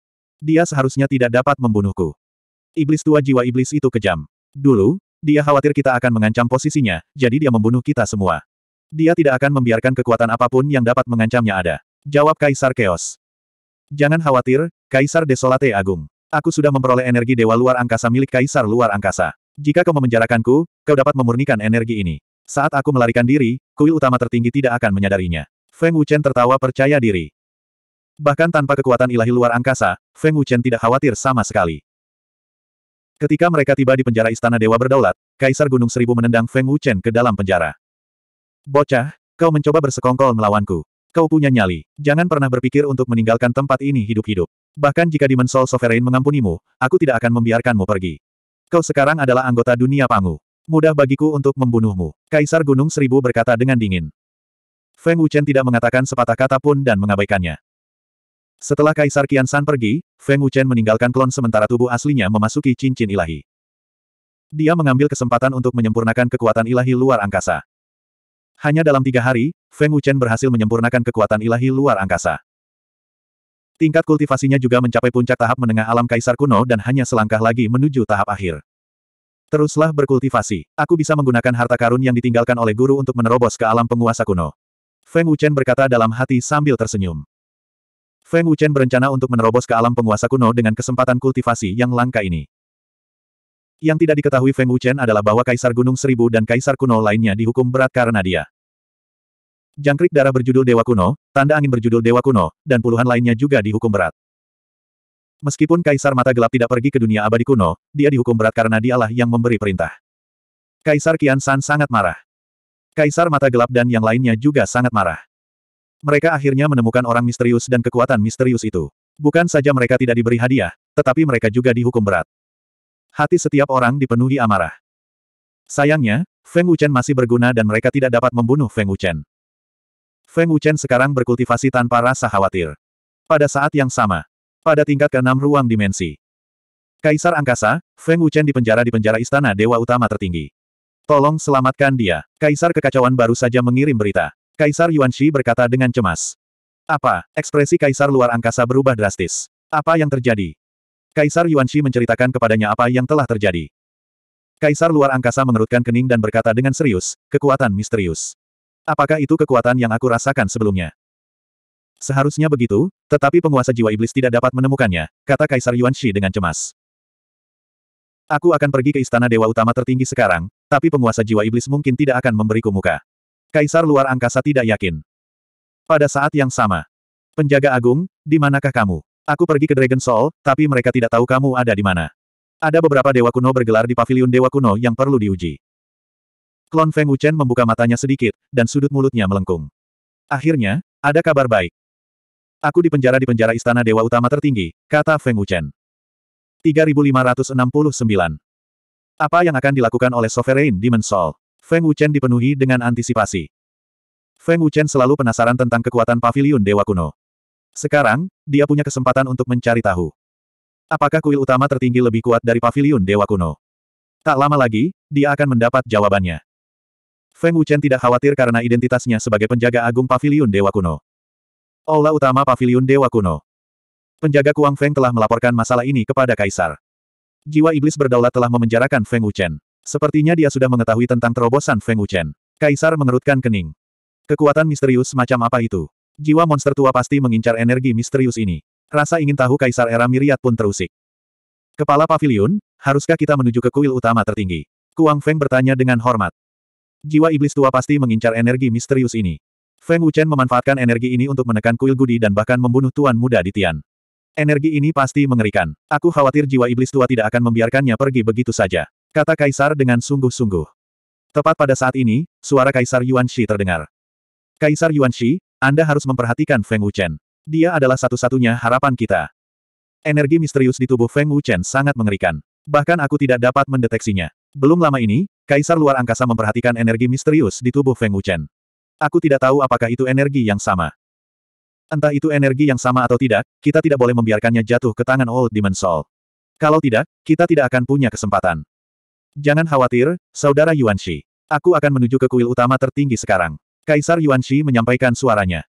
dia seharusnya tidak dapat membunuhku. Iblis tua jiwa iblis itu kejam. Dulu, dia khawatir kita akan mengancam posisinya, jadi dia membunuh kita semua. Dia tidak akan membiarkan kekuatan apapun yang dapat mengancamnya ada. Jawab Kaisar Chaos. Jangan khawatir, Kaisar Desolate Agung. Aku sudah memperoleh energi dewa luar angkasa milik Kaisar luar angkasa. Jika kau memenjarakanku, kau dapat memurnikan energi ini. Saat aku melarikan diri, kuil utama tertinggi tidak akan menyadarinya. Feng Wuchen tertawa percaya diri. Bahkan tanpa kekuatan ilahi luar angkasa, Feng Wuchen tidak khawatir sama sekali. Ketika mereka tiba di penjara Istana Dewa Berdaulat, Kaisar Gunung Seribu menendang Feng Wuchen ke dalam penjara. Bocah, kau mencoba bersekongkol melawanku. Kau punya nyali. Jangan pernah berpikir untuk meninggalkan tempat ini hidup-hidup. Bahkan jika Demon Soul Sovereign mengampunimu, aku tidak akan membiarkanmu pergi. Kau sekarang adalah anggota dunia Pangu. Mudah bagiku untuk membunuhmu. Kaisar Gunung Seribu berkata dengan dingin. Feng Wuchen tidak mengatakan sepatah kata pun dan mengabaikannya. Setelah Kaisar Qian San pergi, Feng Wuchen meninggalkan klon sementara tubuh aslinya memasuki cincin ilahi. Dia mengambil kesempatan untuk menyempurnakan kekuatan ilahi luar angkasa. Hanya dalam tiga hari, Feng Wuchen berhasil menyempurnakan kekuatan ilahi luar angkasa. Tingkat kultivasinya juga mencapai puncak tahap menengah alam kaisar kuno dan hanya selangkah lagi menuju tahap akhir. Teruslah berkultivasi. Aku bisa menggunakan harta karun yang ditinggalkan oleh guru untuk menerobos ke alam penguasa kuno. Feng Wuchen berkata dalam hati sambil tersenyum. Feng Wuchen berencana untuk menerobos ke alam penguasa kuno dengan kesempatan kultivasi yang langka ini. Yang tidak diketahui Feng Wuchen adalah bahwa Kaisar Gunung Seribu dan Kaisar kuno lainnya dihukum berat karena dia. Jangkrik darah berjudul Dewa Kuno, tanda angin berjudul Dewa Kuno, dan puluhan lainnya juga dihukum berat. Meskipun Kaisar Mata Gelap tidak pergi ke dunia abadi kuno, dia dihukum berat karena dialah yang memberi perintah. Kaisar Kian San sangat marah. Kaisar Mata Gelap dan yang lainnya juga sangat marah. Mereka akhirnya menemukan orang misterius dan kekuatan misterius itu. Bukan saja mereka tidak diberi hadiah, tetapi mereka juga dihukum berat. Hati setiap orang dipenuhi amarah. Sayangnya, Feng Wuchen masih berguna dan mereka tidak dapat membunuh Feng Wuchen. Feng Wuchen sekarang berkultivasi tanpa rasa khawatir. Pada saat yang sama, pada tingkat keenam ruang dimensi. Kaisar Angkasa, Feng Wuchen dipenjara di penjara istana Dewa Utama tertinggi. Tolong selamatkan dia. Kaisar Kekacauan baru saja mengirim berita. Kaisar Yuan Shi berkata dengan cemas. Apa? Ekspresi Kaisar luar angkasa berubah drastis. Apa yang terjadi? Kaisar Yuan Shi menceritakan kepadanya apa yang telah terjadi. Kaisar luar angkasa mengerutkan kening dan berkata dengan serius, kekuatan misterius. Apakah itu kekuatan yang aku rasakan sebelumnya? Seharusnya begitu, tetapi penguasa jiwa iblis tidak dapat menemukannya, kata Kaisar Yuan Shi dengan cemas. Aku akan pergi ke istana dewa utama tertinggi sekarang, tapi penguasa jiwa iblis mungkin tidak akan memberiku muka. Kaisar luar angkasa tidak yakin. Pada saat yang sama. Penjaga agung, di manakah kamu? Aku pergi ke Dragon Soul, tapi mereka tidak tahu kamu ada di mana. Ada beberapa dewa kuno bergelar di pavilion dewa kuno yang perlu diuji. Klon Feng Wuchen membuka matanya sedikit, dan sudut mulutnya melengkung. Akhirnya, ada kabar baik. Aku dipenjara di penjara istana dewa utama tertinggi, kata Feng Wuchen. 3569. Apa yang akan dilakukan oleh Sovereign Demon Soul? Feng Wuchen dipenuhi dengan antisipasi. Feng Wuchen selalu penasaran tentang kekuatan paviliun Dewa Kuno. Sekarang, dia punya kesempatan untuk mencari tahu. Apakah kuil utama tertinggi lebih kuat dari paviliun Dewa Kuno? Tak lama lagi, dia akan mendapat jawabannya. Feng Wuchen tidak khawatir karena identitasnya sebagai penjaga agung paviliun Dewa Kuno. Aula utama paviliun Dewa Kuno. Penjaga Kuang Feng telah melaporkan masalah ini kepada Kaisar. Jiwa iblis berdaulat telah memenjarakan Feng Wuchen. Sepertinya dia sudah mengetahui tentang terobosan Feng Wuchen. Kaisar mengerutkan kening. Kekuatan misterius macam apa itu? Jiwa monster tua pasti mengincar energi misterius ini. Rasa ingin tahu Kaisar Era Miriat pun terusik. Kepala pavilion, haruskah kita menuju ke kuil utama tertinggi? Kuang Feng bertanya dengan hormat. Jiwa iblis tua pasti mengincar energi misterius ini. Feng Wuchen memanfaatkan energi ini untuk menekan kuil Gudi dan bahkan membunuh tuan muda di Tian. Energi ini pasti mengerikan. Aku khawatir jiwa iblis tua tidak akan membiarkannya pergi begitu saja. Kata Kaisar dengan sungguh-sungguh. Tepat pada saat ini, suara Kaisar Yuan Shi terdengar. Kaisar Yuan Shi, Anda harus memperhatikan Feng Wuchen. Dia adalah satu-satunya harapan kita. Energi misterius di tubuh Feng Wuchen sangat mengerikan. Bahkan aku tidak dapat mendeteksinya. Belum lama ini, Kaisar luar angkasa memperhatikan energi misterius di tubuh Feng Wuchen. Aku tidak tahu apakah itu energi yang sama. Entah itu energi yang sama atau tidak, kita tidak boleh membiarkannya jatuh ke tangan Old Demon Soul. Kalau tidak, kita tidak akan punya kesempatan. Jangan khawatir, Saudara Yuan Yuanshi. Aku akan menuju ke kuil utama tertinggi sekarang. Kaisar Yuan Yuanshi menyampaikan suaranya.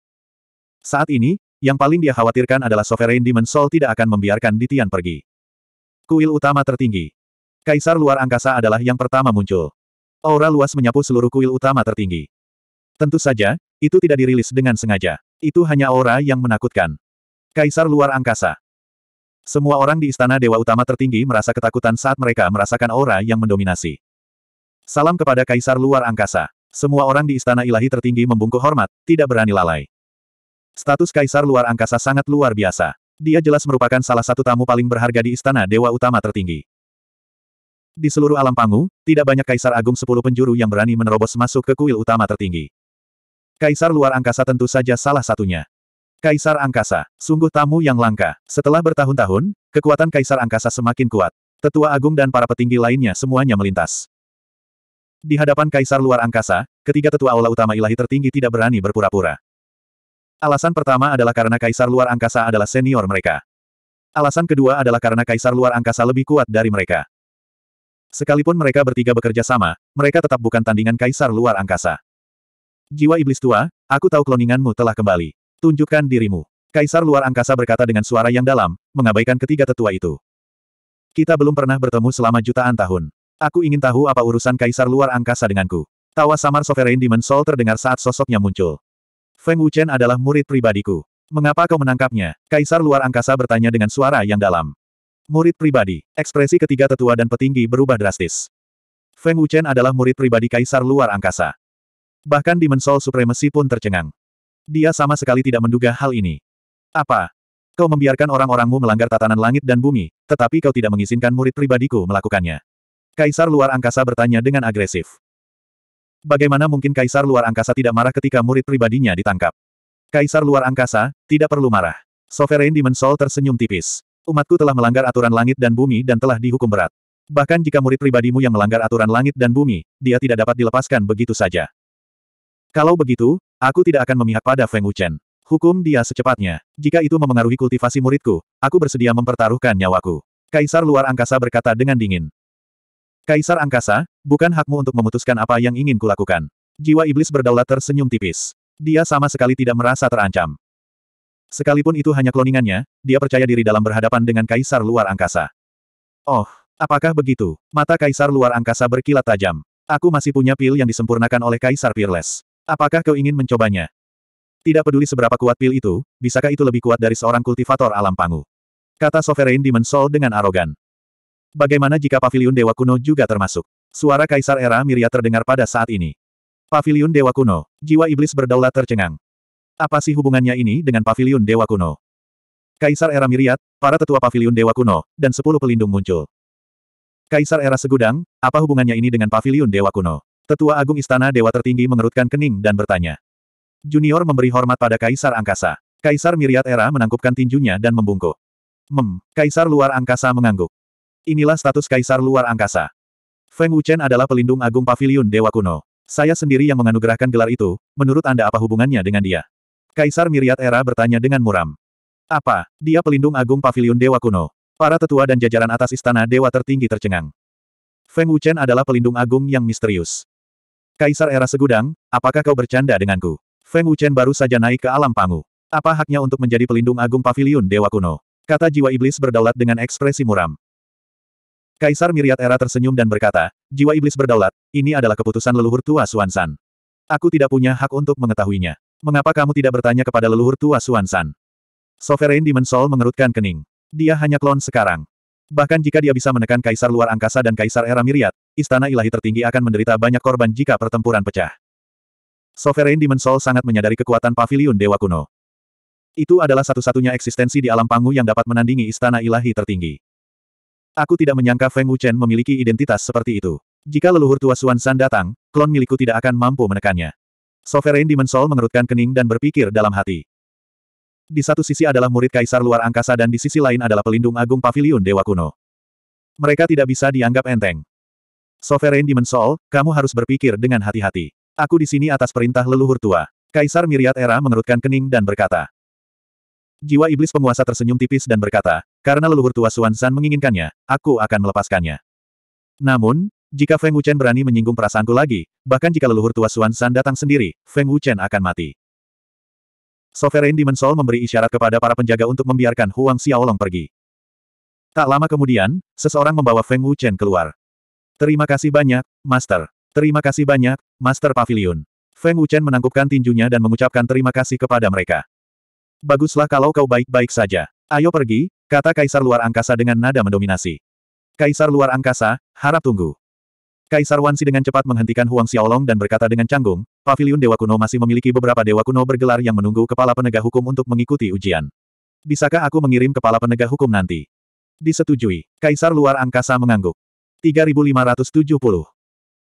Saat ini, yang paling dia khawatirkan adalah Sovereign Demon Soul tidak akan membiarkan Ditian pergi. Kuil utama tertinggi. Kaisar luar angkasa adalah yang pertama muncul. Aura luas menyapu seluruh kuil utama tertinggi. Tentu saja, itu tidak dirilis dengan sengaja. Itu hanya aura yang menakutkan. Kaisar luar angkasa. Semua orang di istana dewa utama tertinggi merasa ketakutan saat mereka merasakan aura yang mendominasi. Salam kepada kaisar luar angkasa. Semua orang di istana ilahi tertinggi membungkuk hormat, tidak berani lalai. Status kaisar luar angkasa sangat luar biasa. Dia jelas merupakan salah satu tamu paling berharga di istana dewa utama tertinggi. Di seluruh alam Pangu, tidak banyak kaisar agung sepuluh penjuru yang berani menerobos masuk ke kuil utama tertinggi. Kaisar luar angkasa tentu saja salah satunya. Kaisar Angkasa, sungguh tamu yang langka. Setelah bertahun-tahun, kekuatan Kaisar Angkasa semakin kuat. Tetua Agung dan para petinggi lainnya semuanya melintas. Di hadapan Kaisar luar angkasa, ketiga tetua aula utama ilahi tertinggi tidak berani berpura-pura. Alasan pertama adalah karena Kaisar luar angkasa adalah senior mereka. Alasan kedua adalah karena Kaisar luar angkasa lebih kuat dari mereka. Sekalipun mereka bertiga bekerja sama, mereka tetap bukan tandingan Kaisar luar angkasa. Jiwa iblis tua, aku tahu kloninganmu telah kembali. Tunjukkan dirimu. Kaisar luar angkasa berkata dengan suara yang dalam, mengabaikan ketiga tetua itu. Kita belum pernah bertemu selama jutaan tahun. Aku ingin tahu apa urusan kaisar luar angkasa denganku. Tawa samar Sovereign Demon Soul terdengar saat sosoknya muncul. Feng Wuchen adalah murid pribadiku. Mengapa kau menangkapnya? Kaisar luar angkasa bertanya dengan suara yang dalam. Murid pribadi. Ekspresi ketiga tetua dan petinggi berubah drastis. Feng Wuchen adalah murid pribadi kaisar luar angkasa. Bahkan Demon Soul Supremacy pun tercengang. Dia sama sekali tidak menduga hal ini. Apa? Kau membiarkan orang-orangmu melanggar tatanan langit dan bumi, tetapi kau tidak mengizinkan murid pribadiku melakukannya. Kaisar luar angkasa bertanya dengan agresif. Bagaimana mungkin kaisar luar angkasa tidak marah ketika murid pribadinya ditangkap? Kaisar luar angkasa, tidak perlu marah. Sovereign Soul tersenyum tipis. Umatku telah melanggar aturan langit dan bumi dan telah dihukum berat. Bahkan jika murid pribadimu yang melanggar aturan langit dan bumi, dia tidak dapat dilepaskan begitu saja. Kalau begitu, Aku tidak akan memihak pada Feng Wuchen. Hukum dia secepatnya. Jika itu memengaruhi kultivasi muridku, aku bersedia mempertaruhkan nyawaku. Kaisar luar angkasa berkata dengan dingin. Kaisar angkasa, bukan hakmu untuk memutuskan apa yang ingin kulakukan. Jiwa iblis berdaulat tersenyum tipis. Dia sama sekali tidak merasa terancam. Sekalipun itu hanya kloningannya, dia percaya diri dalam berhadapan dengan kaisar luar angkasa. Oh, apakah begitu? Mata kaisar luar angkasa berkilat tajam. Aku masih punya pil yang disempurnakan oleh kaisar Peerless. Apakah kau ingin mencobanya? Tidak peduli seberapa kuat pil itu, bisakah itu lebih kuat dari seorang kultivator alam pangu? Kata Sovereign Demon Soul dengan arogan. Bagaimana jika pavilion Dewa Kuno juga termasuk? Suara Kaisar Era Miria terdengar pada saat ini. Pavilion Dewa Kuno, jiwa iblis berdaulat tercengang. Apa sih hubungannya ini dengan pavilion Dewa Kuno? Kaisar Era Miriat, para tetua pavilion Dewa Kuno, dan sepuluh pelindung muncul. Kaisar Era Segudang, apa hubungannya ini dengan pavilion Dewa Kuno? Tetua Agung Istana Dewa Tertinggi mengerutkan kening dan bertanya. Junior memberi hormat pada Kaisar Angkasa. Kaisar Miriat Era menangkupkan tinjunya dan membungkuk. Mem, Kaisar Luar Angkasa mengangguk. Inilah status Kaisar Luar Angkasa. Feng Wuchen adalah pelindung agung pavilion Dewa Kuno. Saya sendiri yang menganugerahkan gelar itu, menurut Anda apa hubungannya dengan dia? Kaisar Miriat Era bertanya dengan muram. Apa, dia pelindung agung pavilion Dewa Kuno. Para tetua dan jajaran atas istana Dewa Tertinggi tercengang. Feng Wuchen adalah pelindung agung yang misterius. Kaisar era segudang, apakah kau bercanda denganku? Feng Wuchen baru saja naik ke alam pangu. Apa haknya untuk menjadi pelindung agung Paviliun Dewa Kuno? Kata jiwa iblis berdaulat dengan ekspresi muram. Kaisar Miriat Era tersenyum dan berkata, jiwa iblis berdaulat, ini adalah keputusan leluhur tua Suansan. Aku tidak punya hak untuk mengetahuinya. Mengapa kamu tidak bertanya kepada leluhur tua Suansan? Sovereign Demon Soul mengerutkan kening. Dia hanya klon sekarang. Bahkan jika dia bisa menekan Kaisar luar angkasa dan Kaisar era Miriat, istana ilahi tertinggi akan menderita banyak korban jika pertempuran pecah. Sovereign Demon Soul sangat menyadari kekuatan pavilion Dewa Kuno. Itu adalah satu-satunya eksistensi di alam pangu yang dapat menandingi istana ilahi tertinggi. Aku tidak menyangka Feng Wuchen memiliki identitas seperti itu. Jika leluhur tua Xuan San datang, klon milikku tidak akan mampu menekannya. Sovereign Demon Soul mengerutkan kening dan berpikir dalam hati. Di satu sisi adalah murid kaisar luar angkasa dan di sisi lain adalah pelindung agung pavilion dewa kuno. Mereka tidak bisa dianggap enteng. Sovereign Soul, kamu harus berpikir dengan hati-hati. Aku di sini atas perintah leluhur tua. Kaisar Miriat Era mengerutkan kening dan berkata. Jiwa iblis penguasa tersenyum tipis dan berkata, karena leluhur tua Suan San menginginkannya, aku akan melepaskannya. Namun, jika Feng Wuchen berani menyinggung perasaanku lagi, bahkan jika leluhur tua Suan San datang sendiri, Feng Wuchen akan mati. Sovereign Soul memberi isyarat kepada para penjaga untuk membiarkan Huang Xiaolong pergi. Tak lama kemudian, seseorang membawa Feng Wuchen keluar. Terima kasih banyak, Master. Terima kasih banyak, Master Pavilion. Feng Wuchen menangkupkan tinjunya dan mengucapkan terima kasih kepada mereka. Baguslah kalau kau baik-baik saja. Ayo pergi, kata Kaisar Luar Angkasa dengan nada mendominasi. Kaisar Luar Angkasa, harap tunggu. Kaisar Wansi dengan cepat menghentikan Huang Xiaolong dan berkata dengan canggung, Pavilion Dewa Kuno masih memiliki beberapa Dewa Kuno bergelar yang menunggu kepala penegak hukum untuk mengikuti ujian. Bisakah aku mengirim kepala penegak hukum nanti? Disetujui. Kaisar luar angkasa mengangguk. 3570.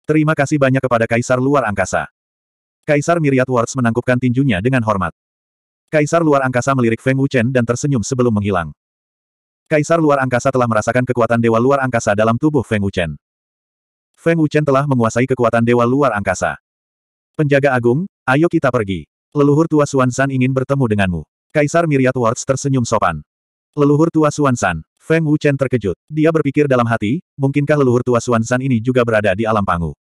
Terima kasih banyak kepada Kaisar luar angkasa. Kaisar Miriat Wars menangkupkan tinjunya dengan hormat. Kaisar luar angkasa melirik Feng Wuchen dan tersenyum sebelum menghilang. Kaisar luar angkasa telah merasakan kekuatan dewa luar angkasa dalam tubuh Feng Wuchen. Feng Wuchen telah menguasai kekuatan dewa luar angkasa. Penjaga agung, ayo kita pergi. Leluhur tua Suansan ingin bertemu denganmu. Kaisar Miriat Wards tersenyum sopan. Leluhur tua Suansan, Feng Wuchen terkejut. Dia berpikir dalam hati, mungkinkah leluhur tua Suansan ini juga berada di alam pangu?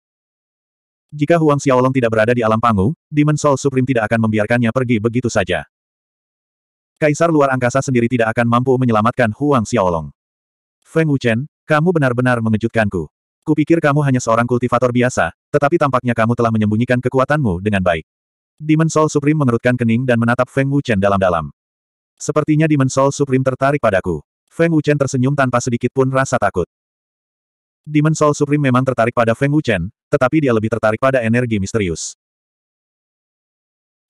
Jika Huang Xiaolong tidak berada di alam pangu, Demon Soul Supreme tidak akan membiarkannya pergi begitu saja. Kaisar luar angkasa sendiri tidak akan mampu menyelamatkan Huang Xiaolong. Feng Wuchen, kamu benar-benar mengejutkanku. Kupikir kamu hanya seorang kultivator biasa, tetapi tampaknya kamu telah menyembunyikan kekuatanmu dengan baik. Demon Soul Supreme mengerutkan kening dan menatap Feng Wuchen dalam-dalam. Sepertinya Demon Soul Supreme tertarik padaku. Feng Wuchen tersenyum tanpa sedikit pun rasa takut. Demon Soul Supreme memang tertarik pada Feng Wuchen, tetapi dia lebih tertarik pada energi misterius.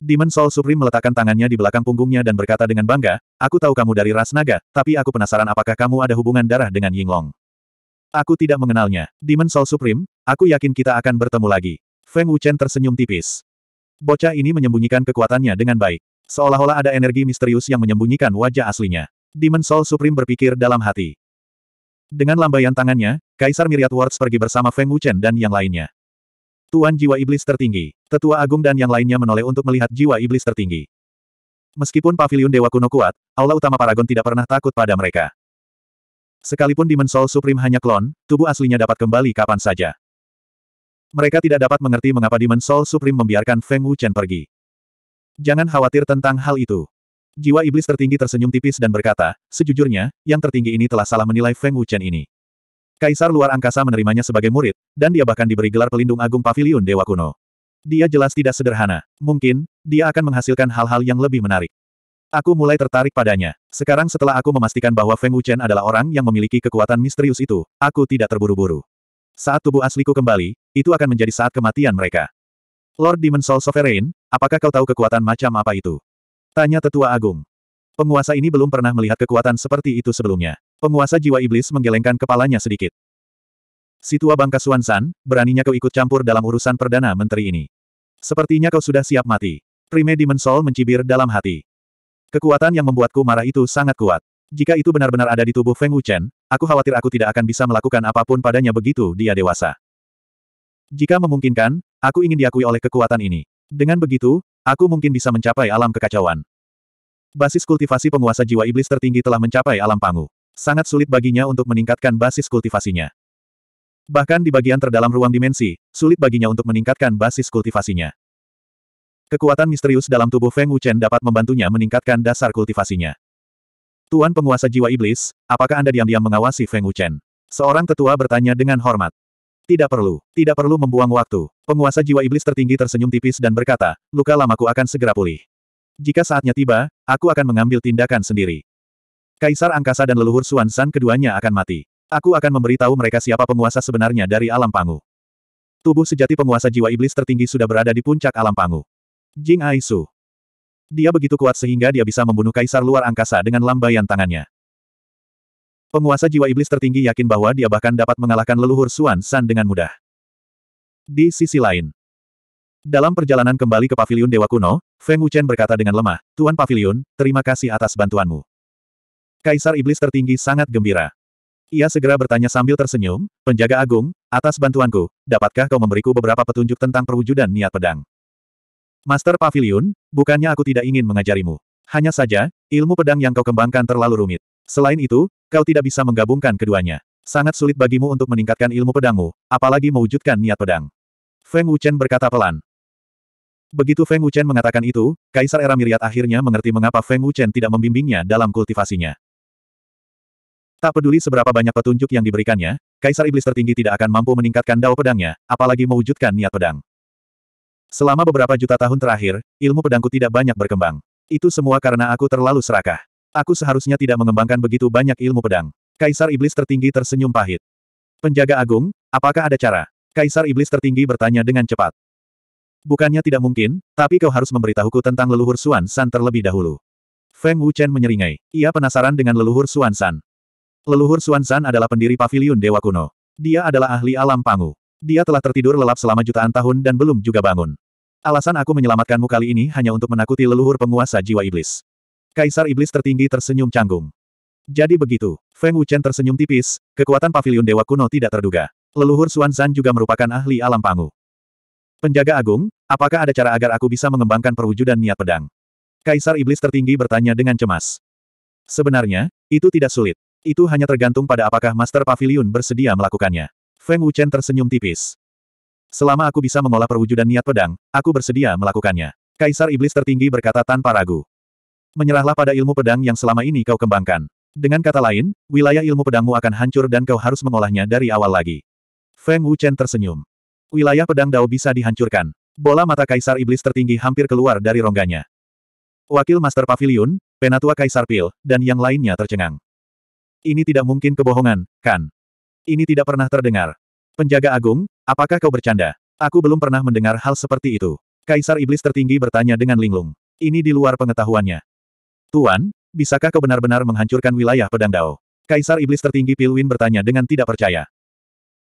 Demon Soul Supreme meletakkan tangannya di belakang punggungnya dan berkata dengan bangga, Aku tahu kamu dari ras naga, tapi aku penasaran apakah kamu ada hubungan darah dengan Ying Long." Aku tidak mengenalnya. Demon Soul Supreme, aku yakin kita akan bertemu lagi. Feng Wuchen tersenyum tipis. Bocah ini menyembunyikan kekuatannya dengan baik. Seolah-olah ada energi misterius yang menyembunyikan wajah aslinya. Demon Soul Supreme berpikir dalam hati. Dengan lambaian tangannya, Kaisar Myriad Wards pergi bersama Feng Wuchen dan yang lainnya. Tuan Jiwa Iblis Tertinggi, Tetua Agung dan yang lainnya menoleh untuk melihat Jiwa Iblis Tertinggi. Meskipun pavilion Dewa Kuno kuat, aula utama Paragon tidak pernah takut pada mereka. Sekalipun Demon Soul Supreme hanya klon, tubuh aslinya dapat kembali kapan saja. Mereka tidak dapat mengerti mengapa Demon Soul Supreme membiarkan Feng Wuchen pergi. Jangan khawatir tentang hal itu. Jiwa iblis tertinggi tersenyum tipis dan berkata, sejujurnya, yang tertinggi ini telah salah menilai Feng Wuchen ini. Kaisar luar angkasa menerimanya sebagai murid, dan dia bahkan diberi gelar pelindung agung pavilion Dewa Kuno. Dia jelas tidak sederhana. Mungkin, dia akan menghasilkan hal-hal yang lebih menarik. Aku mulai tertarik padanya. Sekarang setelah aku memastikan bahwa Feng Wuchen adalah orang yang memiliki kekuatan misterius itu, aku tidak terburu-buru. Saat tubuh asliku kembali, itu akan menjadi saat kematian mereka. Lord Demon Soul Sovereign, apakah kau tahu kekuatan macam apa itu? Tanya Tetua Agung. Penguasa ini belum pernah melihat kekuatan seperti itu sebelumnya. Penguasa jiwa iblis menggelengkan kepalanya sedikit. Si tua bangka Suansan, beraninya kau ikut campur dalam urusan Perdana Menteri ini. Sepertinya kau sudah siap mati. Prime Demon Soul mencibir dalam hati. Kekuatan yang membuatku marah itu sangat kuat. Jika itu benar-benar ada di tubuh Feng Wuchen, aku khawatir aku tidak akan bisa melakukan apapun padanya begitu dia dewasa. Jika memungkinkan, aku ingin diakui oleh kekuatan ini. Dengan begitu, aku mungkin bisa mencapai alam kekacauan. Basis kultivasi penguasa jiwa iblis tertinggi telah mencapai alam pangu. Sangat sulit baginya untuk meningkatkan basis kultivasinya. Bahkan di bagian terdalam ruang dimensi, sulit baginya untuk meningkatkan basis kultivasinya. Kekuatan misterius dalam tubuh Feng Wuchen dapat membantunya meningkatkan dasar kultivasinya. Tuan penguasa jiwa iblis, apakah Anda diam-diam mengawasi Feng Wuchen? Seorang tetua bertanya dengan hormat. Tidak perlu, tidak perlu membuang waktu. Penguasa jiwa iblis tertinggi tersenyum tipis dan berkata, luka lamaku akan segera pulih. Jika saatnya tiba, aku akan mengambil tindakan sendiri. Kaisar angkasa dan leluhur Suan San keduanya akan mati. Aku akan memberitahu mereka siapa penguasa sebenarnya dari alam pangu. Tubuh sejati penguasa jiwa iblis tertinggi sudah berada di puncak alam pangu. Jing Aisu. Dia begitu kuat sehingga dia bisa membunuh kaisar luar angkasa dengan lambaian tangannya. Penguasa jiwa iblis tertinggi yakin bahwa dia bahkan dapat mengalahkan leluhur Suan San dengan mudah. Di sisi lain, dalam perjalanan kembali ke pavilion Dewa Kuno, Feng Wuchen berkata dengan lemah, Tuan Pavilion, terima kasih atas bantuanmu. Kaisar Iblis tertinggi sangat gembira. Ia segera bertanya sambil tersenyum, penjaga agung, atas bantuanku, dapatkah kau memberiku beberapa petunjuk tentang perwujudan niat pedang? Master Pavilion, bukannya aku tidak ingin mengajarimu. Hanya saja, ilmu pedang yang kau kembangkan terlalu rumit. Selain itu, kau tidak bisa menggabungkan keduanya. Sangat sulit bagimu untuk meningkatkan ilmu pedangmu, apalagi mewujudkan niat pedang. Feng Wuchen berkata pelan. Begitu Feng Wuchen mengatakan itu, Kaisar Era Miriat akhirnya mengerti mengapa Feng Wuchen tidak membimbingnya dalam kultivasinya. Tak peduli seberapa banyak petunjuk yang diberikannya, Kaisar Iblis tertinggi tidak akan mampu meningkatkan dao pedangnya, apalagi mewujudkan niat pedang. Selama beberapa juta tahun terakhir, ilmu pedangku tidak banyak berkembang. Itu semua karena aku terlalu serakah. Aku seharusnya tidak mengembangkan begitu banyak ilmu pedang. Kaisar Iblis tertinggi tersenyum pahit. Penjaga Agung, apakah ada cara? Kaisar Iblis tertinggi bertanya dengan cepat. Bukannya tidak mungkin, tapi kau harus memberitahuku tentang leluhur Suan San terlebih dahulu. Feng Wuchen menyeringai. Ia penasaran dengan leluhur Suan San. Leluhur Suan San adalah pendiri Paviliun Dewa Kuno. Dia adalah ahli alam pangu. Dia telah tertidur lelap selama jutaan tahun dan belum juga bangun. Alasan aku menyelamatkanmu kali ini hanya untuk menakuti leluhur penguasa jiwa iblis. Kaisar iblis tertinggi tersenyum canggung. Jadi begitu, Feng Wuchen tersenyum tipis, kekuatan pavilion dewa kuno tidak terduga. Leluhur Xuan Zan juga merupakan ahli alam pangu. Penjaga agung, apakah ada cara agar aku bisa mengembangkan perwujudan niat pedang? Kaisar iblis tertinggi bertanya dengan cemas. Sebenarnya, itu tidak sulit. Itu hanya tergantung pada apakah Master Pavilion bersedia melakukannya. Feng Wuchen tersenyum tipis. Selama aku bisa mengolah perwujudan niat pedang, aku bersedia melakukannya. Kaisar Iblis tertinggi berkata tanpa ragu. Menyerahlah pada ilmu pedang yang selama ini kau kembangkan. Dengan kata lain, wilayah ilmu pedangmu akan hancur dan kau harus mengolahnya dari awal lagi. Feng Wuchen tersenyum. Wilayah pedang Dao bisa dihancurkan. Bola mata Kaisar Iblis tertinggi hampir keluar dari rongganya. Wakil Master Pavilion, Penatua Kaisar Pil, dan yang lainnya tercengang. Ini tidak mungkin kebohongan, kan? Ini tidak pernah terdengar. Penjaga Agung, apakah kau bercanda? Aku belum pernah mendengar hal seperti itu. Kaisar Iblis tertinggi bertanya dengan linglung. Ini di luar pengetahuannya. Tuan, bisakah kau benar-benar menghancurkan wilayah pedang Dao? Kaisar Iblis tertinggi Pilwin bertanya dengan tidak percaya.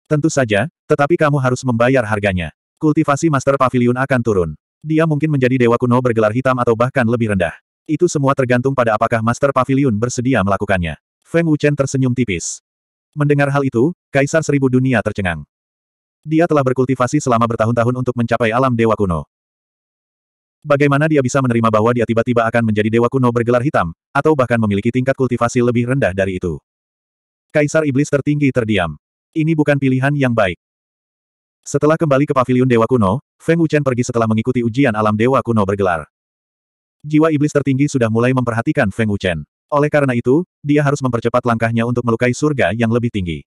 Tentu saja, tetapi kamu harus membayar harganya. Kultivasi Master Pavilion akan turun. Dia mungkin menjadi dewa kuno bergelar hitam atau bahkan lebih rendah. Itu semua tergantung pada apakah Master Pavilion bersedia melakukannya. Feng Wuchen tersenyum tipis. Mendengar hal itu, Kaisar Seribu Dunia tercengang. Dia telah berkultivasi selama bertahun-tahun untuk mencapai alam Dewa Kuno. Bagaimana dia bisa menerima bahwa dia tiba-tiba akan menjadi Dewa Kuno bergelar hitam, atau bahkan memiliki tingkat kultivasi lebih rendah dari itu? Kaisar Iblis tertinggi terdiam. Ini bukan pilihan yang baik. Setelah kembali ke Paviliun Dewa Kuno, Feng Wuchen pergi setelah mengikuti ujian alam Dewa Kuno bergelar. Jiwa Iblis tertinggi sudah mulai memperhatikan Feng Wuchen. Oleh karena itu, dia harus mempercepat langkahnya untuk melukai surga yang lebih tinggi.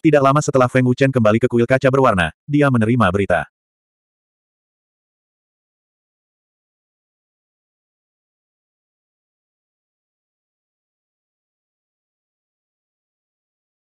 Tidak lama setelah Feng Wuchen kembali ke kuil kaca berwarna, dia menerima berita.